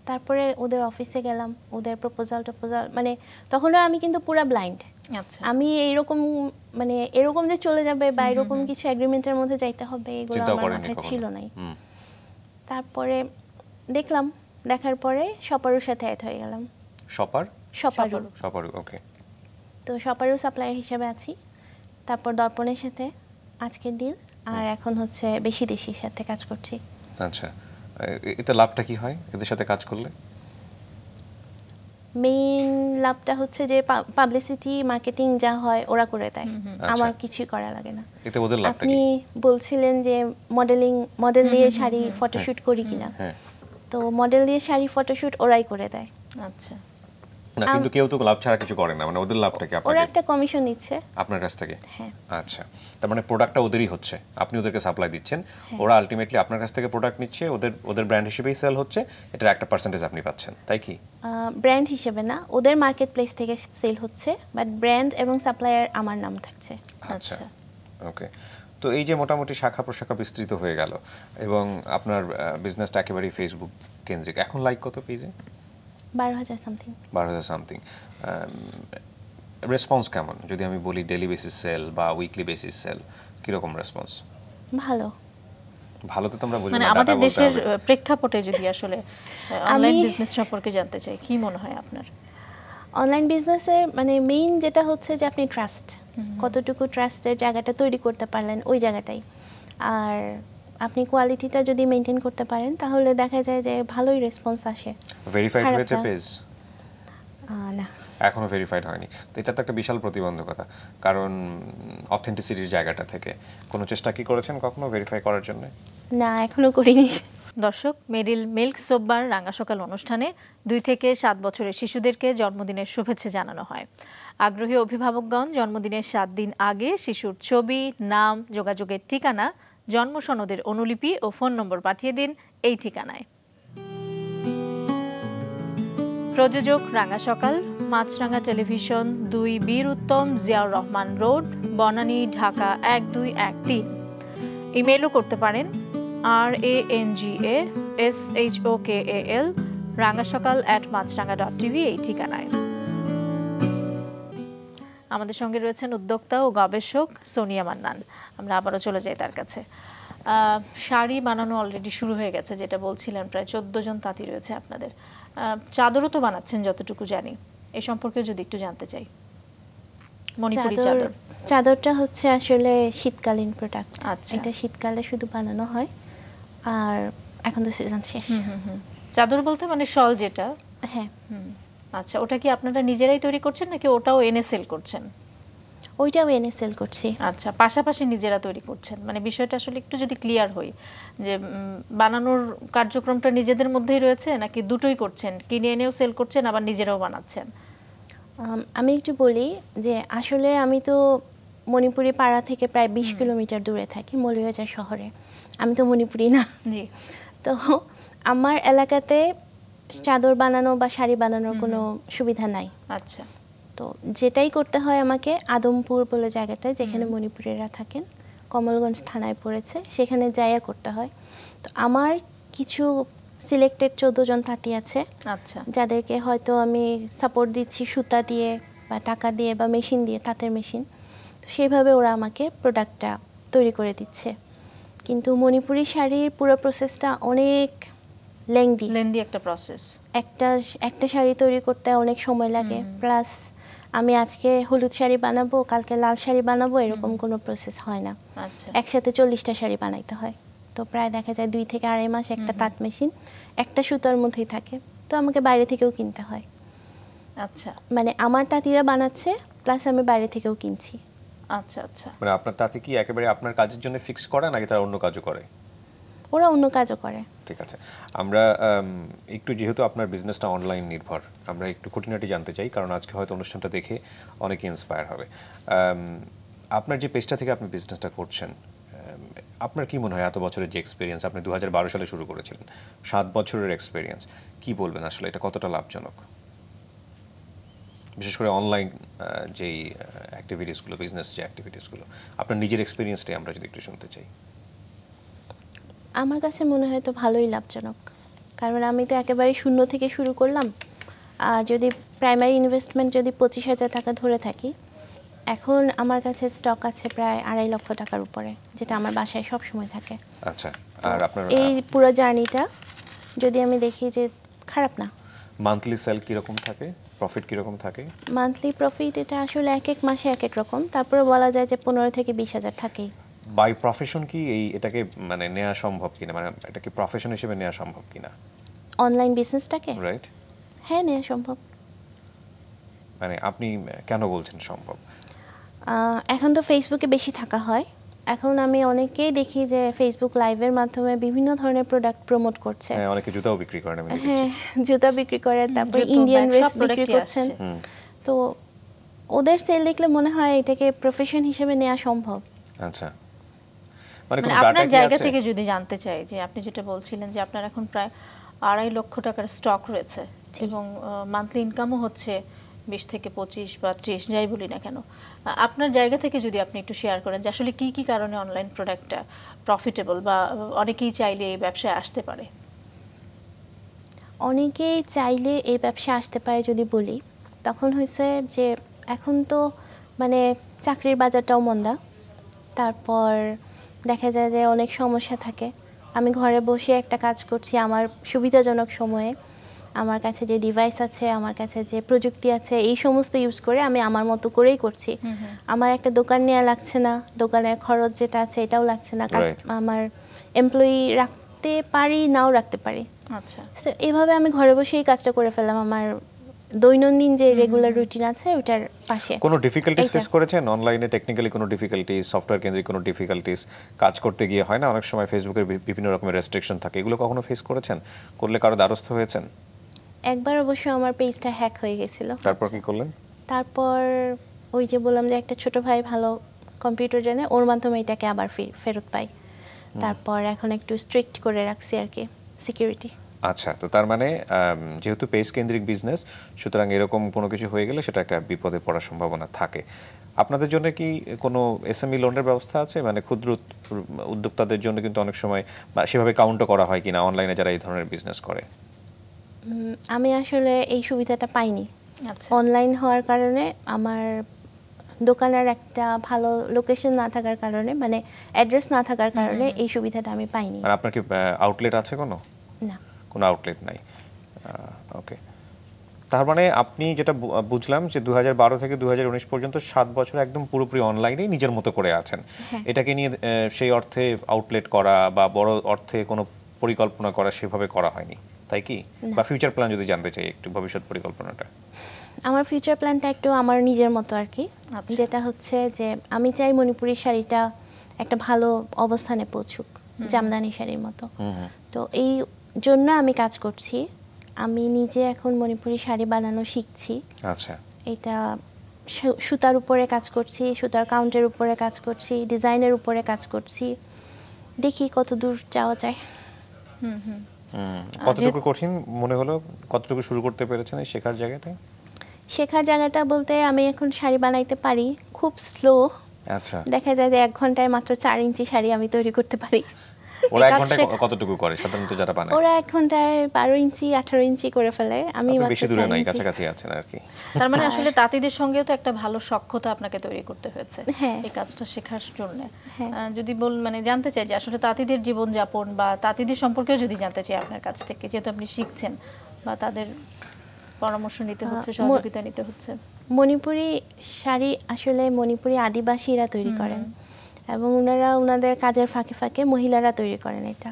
তারপরে ওদের অফিসে গেলাম ওদের প্রপোজাল টপোজাল মানে তখনও আমি কিন্তু পুরো ব্লাইন্ড আচ্ছা। আমি এইরকম মানে এরকম যে চলে যাবে বা এরকম কিছু এগ্রিমেন্টের মধ্যে যাইতে হবে এগুলো আমার মাথায় ছিল নাই তারপরে দেখলাম দেখার পরে সপারুর সাথে অ্যাড হয়ে গেলাম সপার সপারু সপারু ওকে তো সপারু সাপ্লায়ার হিসেবে আছি তারপর দর্পণের সাথে আজকের দিন আর এখন হচ্ছে বেশি দেশির সাথে কাজ করছি আচ্ছা এতে লাভটা কি হয় এদের সাথে কাজ করলে মেইন লাভটা হচ্ছে যে পাবলিসিটি মার্কেটিং যা হয় ওরা করে দেয় আমার আচ্ছা। কিছু করা লাগে না এতে ওদের লাভটা আপনি বলছিলেন যে মডেলিং মডেল হ্যাঁ, হ্যাঁ। দিয়ে শাড়ি ফটোশুট করি কিনা তো মডেল দিয়ে শাড়ি ফটোশুট ওরাই করে দেয় আচ্ছা না কিন্তু কেউ তো লাভ ছাড়া কিছু করে না মানে ওদের লাভটা কি ওরা একটা কমিশন নিচ্ছে আপনার কাছ থেকে হ্যাঁ আচ্ছা তার মানে প্রোডাক্টটা ওদেরই হচ্ছে আপনি ওদেরকে সাপ্লাই দিচ্ছেন হ্যাঁ। ওরা আলটিমেটলি আপনার কাছ থেকে প্রোডাক্ট নিচ্ছে ওদের ওদের ব্র্যান্ড হিসেবেই সেল হচ্ছে এটার একটা পার্সেন্টেজ আপনি পাচ্ছেন তাই কি ব্র্যান্ড হিসেবে না ওদের মার্কেট প্লেস থেকে সেল হচ্ছে বাট ব্র্যান্ড এবং সাপ্লায়ার আমার নাম থাকছে আচ্ছা।, আচ্ছা ওকে তো এই যে মোটামুটি শাখা প্রশাখা বিস্তৃত হয়ে গেল এবং আপনার বিজনেসটা একেবারেই ফেসবুক কেন্দ্রিক এখন লাইক কত পেজে বারো হাজার সামথিং রেসপন্স um, কেমন যদি আমি বলি ডেলি বেসিস সেল বা উইকলি বেসিস সেল রেসপন্স ভালো ভালো তো তোমরা মানে আমাদের দেশের প্রেক্ষাপটে যদি আসলে অনলাইন বিজনেস uh, সম্পর্কে জানতে চাই কি মনে হয় আপনার অনলাইন বিজনেসে মানে মেইন যেটা হচ্ছে যে আপনি ট্রাস্ট কতটুকু ট্রাস্টের জায়গাটা তৈরি করতে পারলেন ওই জায়গাটাই আর আপনি কোয়ালিটিটা যদি মেইনটেইন করতে পারেন তাহলে দেখা যায় যে ভালোই রেসপন্স আসে ভেরিফাইড হয়েছে পেজ না এখনো ভেরিফাইড হয়নি তো এটা তো একটা বিশাল প্রতিবন্ধকতা কারণ অথেন্টিসিটির জায়গাটা থেকে কোনো চেষ্টা কি করেছেন কখনো ভেরিফাই করার জন্য না এখনো করিনি দর্শক মেরিল মিল্ক সোববার রাঙা সকাল অনুষ্ঠানে দুই থেকে সাত বছরের শিশুদেরকে জন্মদিনের শুভেচ্ছা জানানো হয় আগ্রহী অভিভাবকগণ জন্মদিনের সাত দিন আগে শিশুর ছবি নাম যোগাযোগের ঠিকানা জন্ম সনদের অনুলিপি ও ফোন নম্বর পাঠিয়ে দিন এই ঠিকানায় প্রযোজক রাঙা সকাল মাছরাঙা টেলিভিশন দুই বীর উত্তম জিয়াউর রহমান রোড বনানী ঢাকা এক দুই এক তিন ইমেলও করতে পারেন R A N G A S H O K A L Ranga Shokal at Maasranga dot TV এই ঠিকানায় আমাদের সঙ্গে রয়েছেন উদ্যোক্তা ও গবেষক সোনিয়া মান্নান আমরা আবারও চলে যাই তার কাছে শাড়ি বানানো অলরেডি শুরু হয়ে গেছে যেটা বলছিলেন প্রায় চোদ্দ জন তাঁতি রয়েছে আপনাদের চাদরও তো বানাচ্ছেন যতটুকু জানি এ সম্পর্কে যদি একটু জানতে চাই চাদর চাদরটা হচ্ছে আসলে শীতকালীন প্রোডাক্ট আচ্ছা এটা শীতকালে শুধু বানানো হয় আর এখন তো সিজন শেষ চাদর বলতে মানে শল যেটা হ্যাঁ হুম আচ্ছা ওটা কি আপনারা নিজেরাই তৈরি করছেন নাকি ওটাও এনে সেল করছেন ওইটাও এনে সেল করছি আচ্ছা পাশাপাশি নিজেরা তৈরি করছেন মানে বিষয়টা আসলে একটু যদি ক্লিয়ার হই যে বানানোর কার্যক্রমটা নিজেদের মধ্যেই রয়েছে নাকি দুটোই করছেন কিনে এনেও সেল করছেন আবার নিজেরাও বানাচ্ছেন আমি একটু বলি যে আসলে আমি তো মণিপুরি পাড়া থেকে প্রায় বিশ কিলোমিটার দূরে থাকি মলিবাজার শহরে আমি তো মণিপুরি না জি তো আমার এলাকাতে চাদর বানানো বা শাড়ি বানানোর কোনো সুবিধা নাই আচ্ছা তো যেটাই করতে হয় আমাকে আদমপুর বলে জায়গাটায় যেখানে মণিপুরেরা থাকেন কমলগঞ্জ থানায় পড়েছে সেখানে যাইয়া করতে হয় তো আমার কিছু সিলেক্টেড চোদ্দ জন তাঁতি আছে আচ্ছা যাদেরকে হয়তো আমি সাপোর্ট দিচ্ছি সুতা দিয়ে বা টাকা দিয়ে বা মেশিন দিয়ে তাঁতের মেশিন তো সেইভাবে ওরা আমাকে প্রোডাক্টটা তৈরি করে দিচ্ছে কিন্তু মণিপুরি শাড়ির পুরো প্রসেসটা অনেক লেংদি লেন্দি একটা প্রসেস একটা একটা শাড়ি তৈরি করতে অনেক সময় লাগে প্লাস আমি আজকে হলুদ শাড়ি বানাবো কালকে লাল শাড়ি বানাবো এরকম কোনো প্রসেস হয় না আচ্ছা। একসাথে চল্লিশটা শাড়ি বানাইতে হয় তো প্রায় দেখা যায় দুই থেকে আড়াই মাস একটা তাঁত মেশিন একটা সুতার মধ্যেই থাকে তো আমাকে বাইরে থেকেও কিনতে হয় আচ্ছা মানে আমার তাঁতিরা বানাচ্ছে প্লাস আমি বাইরে থেকেও কিনছি আচ্ছা আচ্ছা মানে আপনার তাঁতি কি একেবারে আপনার কাজের জন্য ফিক্স করে নাকি তারা অন্য কাজও করে ওরা অন্য কাজও করে ঠিক আছে আমরা একটু যেহেতু আপনার বিজনেসটা অনলাইন নির্ভর আমরা একটু খুঁটিনাটি জানতে চাই কারণ আজকে হয়তো অনুষ্ঠানটা দেখে অনেকে ইন্সপায়ার হবে আপনার যে পেজটা থেকে আপনি বিজনেসটা করছেন আপনার কি মনে হয় এত বছরের যে এক্সপিরিয়েন্স আপনি দু হাজার সালে শুরু করেছিলেন সাত বছরের এক্সপিরিয়েন্স কি বলবেন আসলে এটা কতটা লাভজনক বিশেষ করে অনলাইন যেই অ্যাক্টিভিটিসগুলো বিজনেস যে অ্যাক্টিভিটিসগুলো আপনার নিজের এক্সপিরিয়েন্সটাই আমরা যদি একটু শুনতে চাই আমার কাছে মনে হয় তো ভালোই লাভজনক কারণ আমি তো একেবারে শূন্য থেকে শুরু করলাম আর যদি প্রাইমারি ইনভেস্টমেন্ট যদি পঁচিশ হাজার টাকা ধরে থাকি এখন আমার কাছে স্টক আছে প্রায় আড়াই লক্ষ টাকার উপরে যেটা আমার বাসায় সব সময় থাকে আচ্ছা আর আপনার এই পুরো জার্নিটা যদি আমি দেখি যে খারাপ না মান্থলি সেল রকম থাকে প্রফিট রকম থাকে মান্থলি প্রফিট এটা আসলে এক এক মাসে এক এক রকম তারপরে বলা যায় যে পনেরো থেকে বিশ হাজার থাকেই বাই প্রফেশন কি এই এটাকে মানে নেওয়া সম্ভব কিনা মানে এটাকে প্রফেশন হিসেবে নেওয়া সম্ভব কিনা অনলাইন বিজনেসটাকে রাইট হ্যাঁ নেওয়া সম্ভব মানে আপনি কেন বলছেন সম্ভব এখন তো ফেসবুকে বেশি থাকা হয় এখন আমি অনেকেই দেখি যে ফেসবুক লাইভের মাধ্যমে বিভিন্ন ধরনের প্রোডাক্ট প্রমোট করছে হ্যাঁ অনেকে জুতাও বিক্রি করেন আমি দেখেছি হ্যাঁ জুতা বিক্রি করে তারপর ইন্ডিয়ান ড্রেস বিক্রি করছেন তো ওদের সেল দেখলে মনে হয় এটাকে প্রফেশন হিসেবে নেওয়া সম্ভব আচ্ছা মানে কোনো মানে ডাটা আপনার জায়গা থেকে যদি জানতে চাই যে আপনি যেটা বলছিলেন যে আপনার এখন প্রায় আড়াই লক্ষ টাকার স্টক রয়েছে এবং মান্থলি ইনকামও হচ্ছে বিশ থেকে পঁচিশ বা ত্রিশ যাই বলি না কেন আপনার জায়গা থেকে যদি আপনি একটু শেয়ার করেন যে আসলে কী কী কারণে অনলাইন প্রোডাক্টটা প্রফিটেবল বা অনেকেই চাইলে এই ব্যবসায় আসতে পারে অনেকেই চাইলে এই ব্যবসায় আসতে পারে যদি বলি তখন হয়েছে যে এখন তো মানে চাকরির বাজারটাও মন্দা তারপর দেখা যায় যে অনেক সমস্যা থাকে আমি ঘরে বসে একটা কাজ করছি আমার সুবিধাজনক সময়ে আমার কাছে যে ডিভাইস আছে আমার কাছে যে প্রযুক্তি আছে এই সমস্ত ইউজ করে আমি আমার মতো করেই করছি আমার একটা দোকান নেওয়া লাগছে না দোকানের খরচ যেটা আছে এটাও লাগছে না আমার এমপ্লয়ি রাখতে পারি নাও রাখতে পারি আচ্ছা এভাবে আমি ঘরে বসেই কাজটা করে ফেললাম আমার দৈনন্দিন যে রেগুলার রুটিন আছে ওটার পাশে কোনো ডিফিকাল্টিস ফেস করেছেন অনলাইনে টেকনিক্যালি কোনো ডিফিকাল্টিস সফটওয়্যার কেন্দ্রিক কোনো ডিফিকাল্টিস কাজ করতে গিয়ে হয় না অনেক সময় ফেসবুকের বিভিন্ন রকমের রেস্ট্রিকশন থাকে এগুলো কখনো ফেস করেছেন করলে কারো দ্বারস্থ হয়েছেন একবার অবশ্য আমার পেজটা হ্যাক হয়ে গেছিল তারপর কি করলেন তারপর ওই যে বললাম যে একটা ছোট ভাই ভালো কম্পিউটার জানে ওর মাধ্যমে এটাকে আবার ফেরত পাই তারপর এখন একটু স্ট্রিক্ট করে রাখছি আর কি সিকিউরিটি আচ্ছা তো তার মানে যেহেতু পেস কেন্দ্রিক বিজনেস সুতরাং এরকম কোনো কিছু হয়ে গেলে সেটা একটা বিপদে পড়ার সম্ভাবনা থাকে আপনাদের জন্য কি কোনো e এসএমই লোনের ব্যবস্থা আছে মানে ক্ষুদ্র উদ্যোক্তাদের জন্য কিন্তু অনেক সময় সেভাবে কাউন্টও করা হয় কিনা অনলাইনে যারা এই ধরনের বিজনেস করে আমি আসলে এই সুবিধাটা পাইনি অনলাইন আচ্ছা। হওয়ার কারণে আমার দোকানের একটা ভালো লোকেশন না থাকার কারণে মানে অ্যাড্রেস না থাকার কারণে এই সুবিধাটা আমি পাইনি আর আপনার কি আউটলেট আছে কোনো না কোনো আউটলেট নাই ওকে তার মানে আপনি যেটা বুঝলাম যে দু থেকে দু পর্যন্ত সাত বছর একদম পুরোপুরি অনলাইনে নিজের মতো করে আছেন হ্যাঁ। এটাকে নিয়ে সেই অর্থে আউটলেট করা বা বড় অর্থে কোনো পরিকল্পনা করা সেভাবে করা হয়নি তাই কি বা ফিউচার প্ল্যান যদি জানতে চাই একটু ভবিষ্যৎ পরিকল্পনাটা আমার ফিউচার প্ল্যানটা একটু আমার নিজের মতো আর কি আচ্ছা। যেটা হচ্ছে যে আমি চাই মণিপুরি শাড়িটা একটা ভালো অবস্থানে পৌঁছুক জামদানি শাড়ির মতো তো এই জন্য আমি কাজ করছি আমি নিজে এখন মণিপুরি শাড়ি বানানো শিখছি আচ্ছা এটা সুতার উপরে কাজ করছি সুতার কাউন্টের উপরে কাজ করছি ডিজাইনের উপরে কাজ করছি দেখি কত দূর যাওয়া যায় কতটুকু কঠিন মনে হলো কতটুকু শুরু করতে পেরেছেন শেখার জায়গাটা শেখার জায়গাটা বলতে আমি এখন শাড়ি বানাইতে পারি খুব স্লো আচ্ছা দেখা যায় যে এক ঘন্টায় মাত্র চার ইঞ্চি শাড়ি আমি তৈরি করতে পারি ওরা এক ঘন্টায় কতটুকু করে সাধারণত যারা বানায় ওরা এক ঘন্টায় ইঞ্চি ইঞ্চি করে ফেলে আমি বেশি দূরে নাই কাছাকাছি আছেন আর কি তার মানে হ্যাঁ। আসলে তাঁতিদের সঙ্গেও তো একটা ভালো সক্ষতা আপনাকে তৈরি করতে হয়েছে হ্যাঁ। এই কাজটা শেখার জন্য হ্যাঁ। যদি বল মানে জানতে চাই যে আসলে তাঁতিদের জীবনযাপন বা তাঁতিদের সম্পর্কেও যদি জানতে চাই আপনার কাছ থেকে যেহেতু আপনি শিখছেন বা তাদের পরামর্শ নিতে হচ্ছে সহযোগিতা নিতে হচ্ছে মণিপুরি শাড়ি আসলে মণিপুরি আদিবাসীরা তৈরি করেন এবং ওনারা ওনাদের কাজের ফাঁকে ফাঁকে মহিলারা তৈরি করেন এটা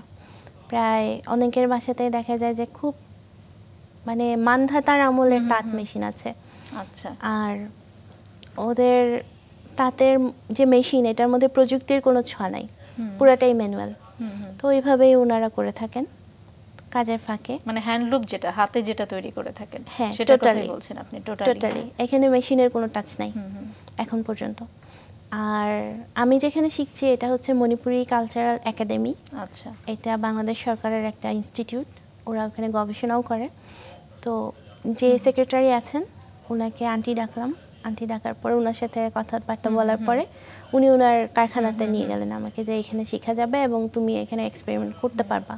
প্রায় অনেকের বাসাতেই দেখা যায় যে খুব মানে মান্ধাতার আমলের তাঁত মেশিন আছে আচ্ছা আর ওদের তাঁতের যে মেশিন এটার মধ্যে প্রযুক্তির কোনো ছোঁয়া নাই পুরাটাই ম্যানুয়াল তো ওইভাবেই ওনারা করে থাকেন কাজের ফাঁকে মানে হ্যান্ডলুম যেটা হাতে যেটা তৈরি করে থাকেন হ্যাঁ সেটা টোটালি বলছেন আপনি টোটালি এখানে মেশিনের কোনো টাচ নাই এখন পর্যন্ত আর আমি যেখানে শিখছি এটা হচ্ছে মণিপুরি কালচারাল একাডেমি আচ্ছা এটা বাংলাদেশ সরকারের একটা ইনস্টিটিউট ওরা ওখানে গবেষণাও করে তো যে সেক্রেটারি আছেন ওনাকে আন্টি ডাকলাম আন্টি ডাকার পরে ওনার সাথে কথাবার্তা বলার পরে উনি ওনার কারখানাতে নিয়ে গেলেন আমাকে যে এখানে শেখা যাবে এবং তুমি এখানে এক্সপেরিমেন্ট করতে পারবা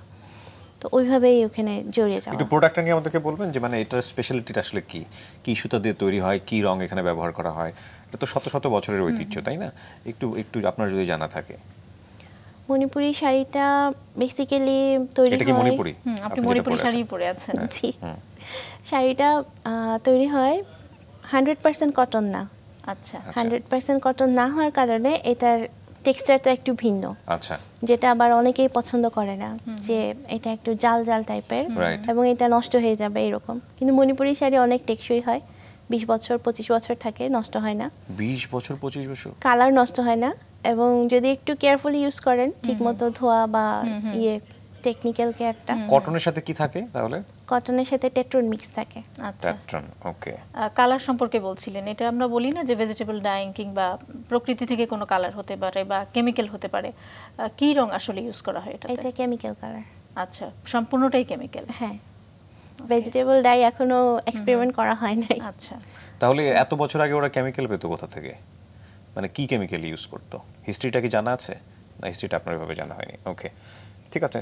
তো ওইভাবেই ওখানে জড়িয়ে যাওয়া একটু প্রোডাক্টটা নিয়ে আমাদেরকে বলবেন যে মানে এটার স্পেশালিটিটা আসলে কি কি সুতা দিয়ে তৈরি হয় কি রং এখানে ব্যবহার করা হয় এটা তো শত শত বছরের ঐতিহ্য তাই না একটু একটু আপনার যদি জানা থাকে মণিপুরি শাড়িটা বেসিক্যালি তৈরি হয় মণিপুরি আপনি মণিপুরি শাড়ি পরে আছেন জি শাড়িটা তৈরি হয় হান্ড্রেড পার্সেন্ট কটন না আচ্ছা হান্ড্রেড পার্সেন্ট কটন না হওয়ার কারণে এটার টেক্সচারটা একটু ভিন্ন আচ্ছা যেটা আবার অনেকেই পছন্দ করে না যে এটা একটু জাল জাল টাইপের এবং এটা নষ্ট হয়ে যাবে এরকম কিন্তু মণিপুরি শাড়ি অনেক টেকসই হয় বিশ বছর পঁচিশ বছর থাকে নষ্ট হয় না বিশ বছর পঁচিশ বছর কালার নষ্ট হয় না এবং যদি একটু কেয়ারফুলি ইউজ করেন ঠিক মতো ধোয়া বা ইয়ে টেকনিক্যাল কেয়ারটা কটনের সাথে কি থাকে তাহলে কটনের সাথে টেট্রন মিক্স থাকে আচ্ছা টেট্রন ওকে কালার সম্পর্কে বলছিলেন এটা আমরা বলি না যে ভেজিটেবল ডাইং কিংবা প্রকৃতি থেকে কোনো কালার হতে পারে বা কেমিক্যাল হতে পারে কি রং আসলে ইউজ করা হয় এটা এটা কেমিক্যাল কালার আচ্ছা সম্পূর্ণটাই কেমিক্যাল হ্যাঁ ভেজিটেবল ডাই এখনো এক্সপেরিমেন্ট করা হয় নাই আচ্ছা তাহলে এত বছর আগে ওরা কেমিক্যাল পেতো কোথা থেকে মানে কি কেমিক্যাল ইউজ করতো হিস্ট্রিটা কি জানা আছে না হিস্ট্রিটা আপনার এভাবে জানা হয়নি ওকে ঠিক আছে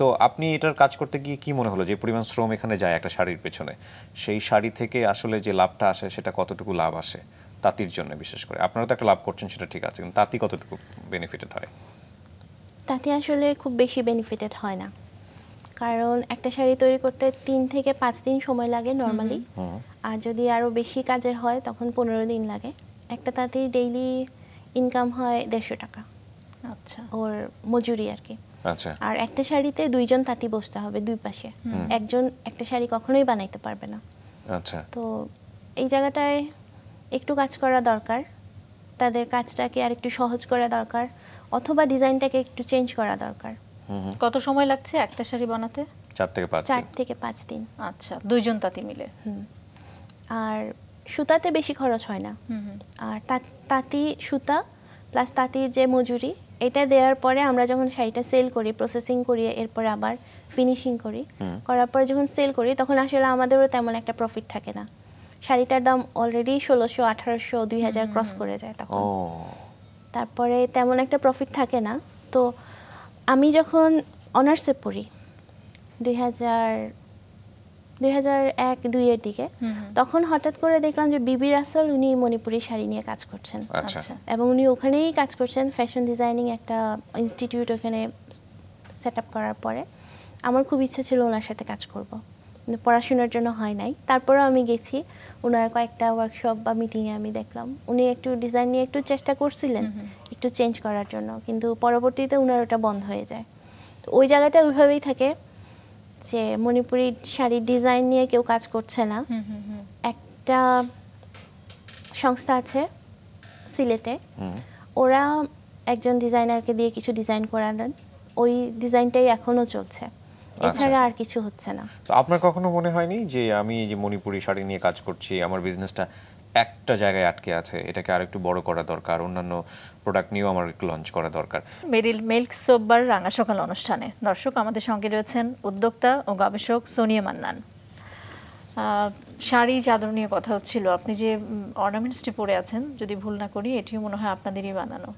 তো আপনি এটার কাজ করতে গিয়ে কি মনে হলো যে পরিমাণ শ্রম এখানে যায় একটা শাড়ির পেছনে সেই শাড়ি থেকে আসলে যে লাভটা আসে সেটা কতটুকু লাভ আসে তাঁতির জন্য বিশেষ করে আপনারা তো একটা লাভ করছেন সেটা ঠিক আছে কিন্তু তাঁতি কতটুকু বেনিফিটেড হয় তাঁতি আসলে খুব বেশি বেনিফিটেড হয় না কারণ একটা শাড়ি তৈরি করতে তিন থেকে পাঁচ দিন সময় লাগে নর্মালি আর যদি আরও বেশি কাজের হয় তখন পনেরো দিন লাগে একটা তাঁতির ডেইলি ইনকাম হয় দেড়শো টাকা আচ্ছা ওর মজুরি আর কি আচ্ছা। আর একটা শাড়িতে দুইজন তাঁতি বসতে হবে দুই পাশে একজন একটা শাড়ি কখনোই বানাইতে পারবে না আচ্ছা তো এই জায়গাটায় একটু কাজ করা দরকার তাদের কাজটাকে আর একটু সহজ করা দরকার অথবা ডিজাইনটাকে একটু চেঞ্জ করা দরকার কত সময় লাগছে একটা শাড়ি বানাতে চার থেকে পাঁচ চার থেকে পাঁচ দিন আচ্ছা দুইজন তাঁতি মিলে আর সুতাতে বেশি খরচ হয় না আর তাঁতি সুতা প্লাস তাঁতির যে মজুরি এটা দেওয়ার পরে আমরা যখন শাড়িটা সেল করি প্রসেসিং করি এরপরে আবার ফিনিশিং করি করার পর যখন সেল করি তখন আসলে আমাদেরও তেমন একটা প্রফিট থাকে না শাড়িটার দাম অলরেডি ষোলোশো আঠারোশো দুই হাজার ক্রস করে যায় তখন তারপরে তেমন একটা প্রফিট থাকে না তো আমি যখন অনার্সে পড়ি দুই হাজার দুই হাজার এক দুইয়ের দিকে তখন হঠাৎ করে দেখলাম যে বিবি রাসেল উনি মণিপুরি শাড়ি নিয়ে কাজ করছেন আচ্ছা। আচ্ছা। এবং উনি ওখানেই কাজ করছেন ফ্যাশন ডিজাইনিং একটা ইনস্টিটিউট ওখানে সেট আপ করার পরে আমার খুব ইচ্ছা ছিল ওনার সাথে কাজ করব পড়াশোনার জন্য হয় নাই তারপরেও আমি গেছি ওনার কয়েকটা ওয়ার্কশপ বা মিটিংয়ে আমি দেখলাম উনি একটু ডিজাইন নিয়ে একটু চেষ্টা করছিলেন একটু চেঞ্জ করার জন্য কিন্তু পরবর্তীতে ওনার ওটা বন্ধ হয়ে যায় তো ওই জায়গাটা ওইভাবেই থাকে যে মণিপুরি শাড়ির ডিজাইন নিয়ে কেউ কাজ করছে না একটা সংস্থা আছে সিলেটে ওরা একজন ডিজাইনারকে দিয়ে কিছু ডিজাইন করা দেন ওই ডিজাইনটাই এখনো চলছে আচ্ছা, এছাড়া আচ্ছা। আর কিছু হচ্ছে না তো আপনার কখনো মনে হয়নি যে আমি যে মণিপুরি শাড়ি নিয়ে কাজ করছি আমার বিজনেসটা একটা জায়গায় আটকে আছে এটাকে আর একটু বড় করা দরকার অন্যান্য প্রোডাক্ট নিয়েও আমার একটু লঞ্চ করা দরকার মেরিল মিল্ক সোববার রাঙা সকাল অনুষ্ঠানে দর্শক আমাদের সঙ্গে রয়েছেন উদ্যোক্তা ও গবেষক সোনিয়া মান্নান শাড়ি চাদর নিয়ে কথা হচ্ছিল আপনি যে অর্নামেন্টসটি পরে আছেন যদি ভুল না করি এটিও মনে হয় আপনাদেরই বানানো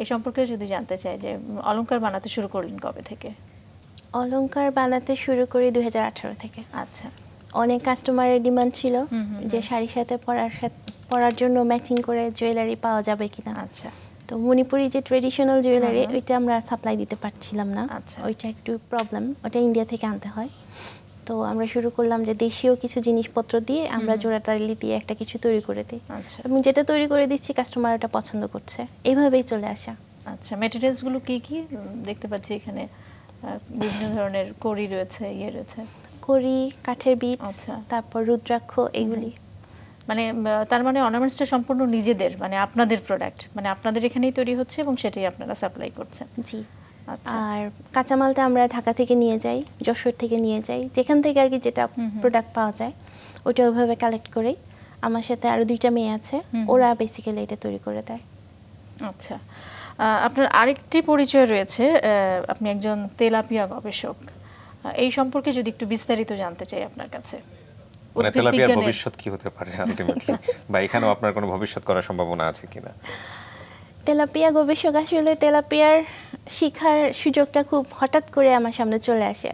এই সম্পর্কে যদি জানতে চাই যে অলঙ্কার বানাতে শুরু করলেন কবে থেকে অলঙ্কার বানাতে শুরু করি দু থেকে আচ্ছা অনেক কাস্টমারের ডিমান্ড ছিল যে শাড়ির সাথে পরার সাথে পরার জন্য ম্যাচিং করে জুয়েলারি পাওয়া যাবে কিনা আচ্ছা তো মণিপুরি যে ট্রেডিশনাল জুয়েলারি ওইটা আমরা সাপ্লাই দিতে পারছিলাম না আচ্ছা। ওইটা একটু প্রবলেম ওটা ইন্ডিয়া থেকে আনতে হয় তো আমরা শুরু করলাম যে দেশীয় কিছু জিনিসপত্র দিয়ে আমরা জোড়াতালি দিয়ে একটা কিছু তৈরি করে দিই আচ্ছা। এবং যেটা তৈরি করে দিচ্ছি কাস্টমার ওটা পছন্দ করছে এইভাবেই চলে আসা আচ্ছা মেটেরিয়ালসগুলো কী কী দেখতে পাচ্ছি এখানে বিভিন্ন ধরনের কড়ি রয়েছে ইয়ে রয়েছে করি কাঠের বীজ আচ্ছা। তারপর রুদ্রাক্ষ এগুলি মানে তার মানে অর্নামেন্টসটা সম্পূর্ণ নিজেদের মানে আপনাদের প্রোডাক্ট মানে আপনাদের এখানেই তৈরি হচ্ছে এবং সেটাই আপনারা সাপ্লাই করছেন জি আচ্ছা। আর কাঁচামালটা আমরা ঢাকা থেকে নিয়ে যাই যশোর থেকে নিয়ে যাই যেখান থেকে আর কি যেটা প্রোডাক্ট পাওয়া যায় ওটা ওইভাবে কালেক্ট করেই আমার সাথে আরও দুইটা মেয়ে আছে ওরা বেসিক্যালি এটা তৈরি করে দেয় আচ্ছা আপনার আরেকটি পরিচয় রয়েছে আপনি একজন তেলাপিয়া গবেষক এই সম্পর্কে যদি একটু বিস্তারিত জানতে চাই আপনার কাছে মানে তেলাপিয়ার ভবিষ্যৎ কি হতে পারে আলটিমেটলি বা এখানেও আপনার কোনো ভবিষ্যৎ করার সম্ভাবনা আছে কিনা তেলাপিয়া গবেষক আসলে তেলাপিয়ার শিখার সুযোগটা খুব হঠাৎ করে আমার সামনে চলে আসে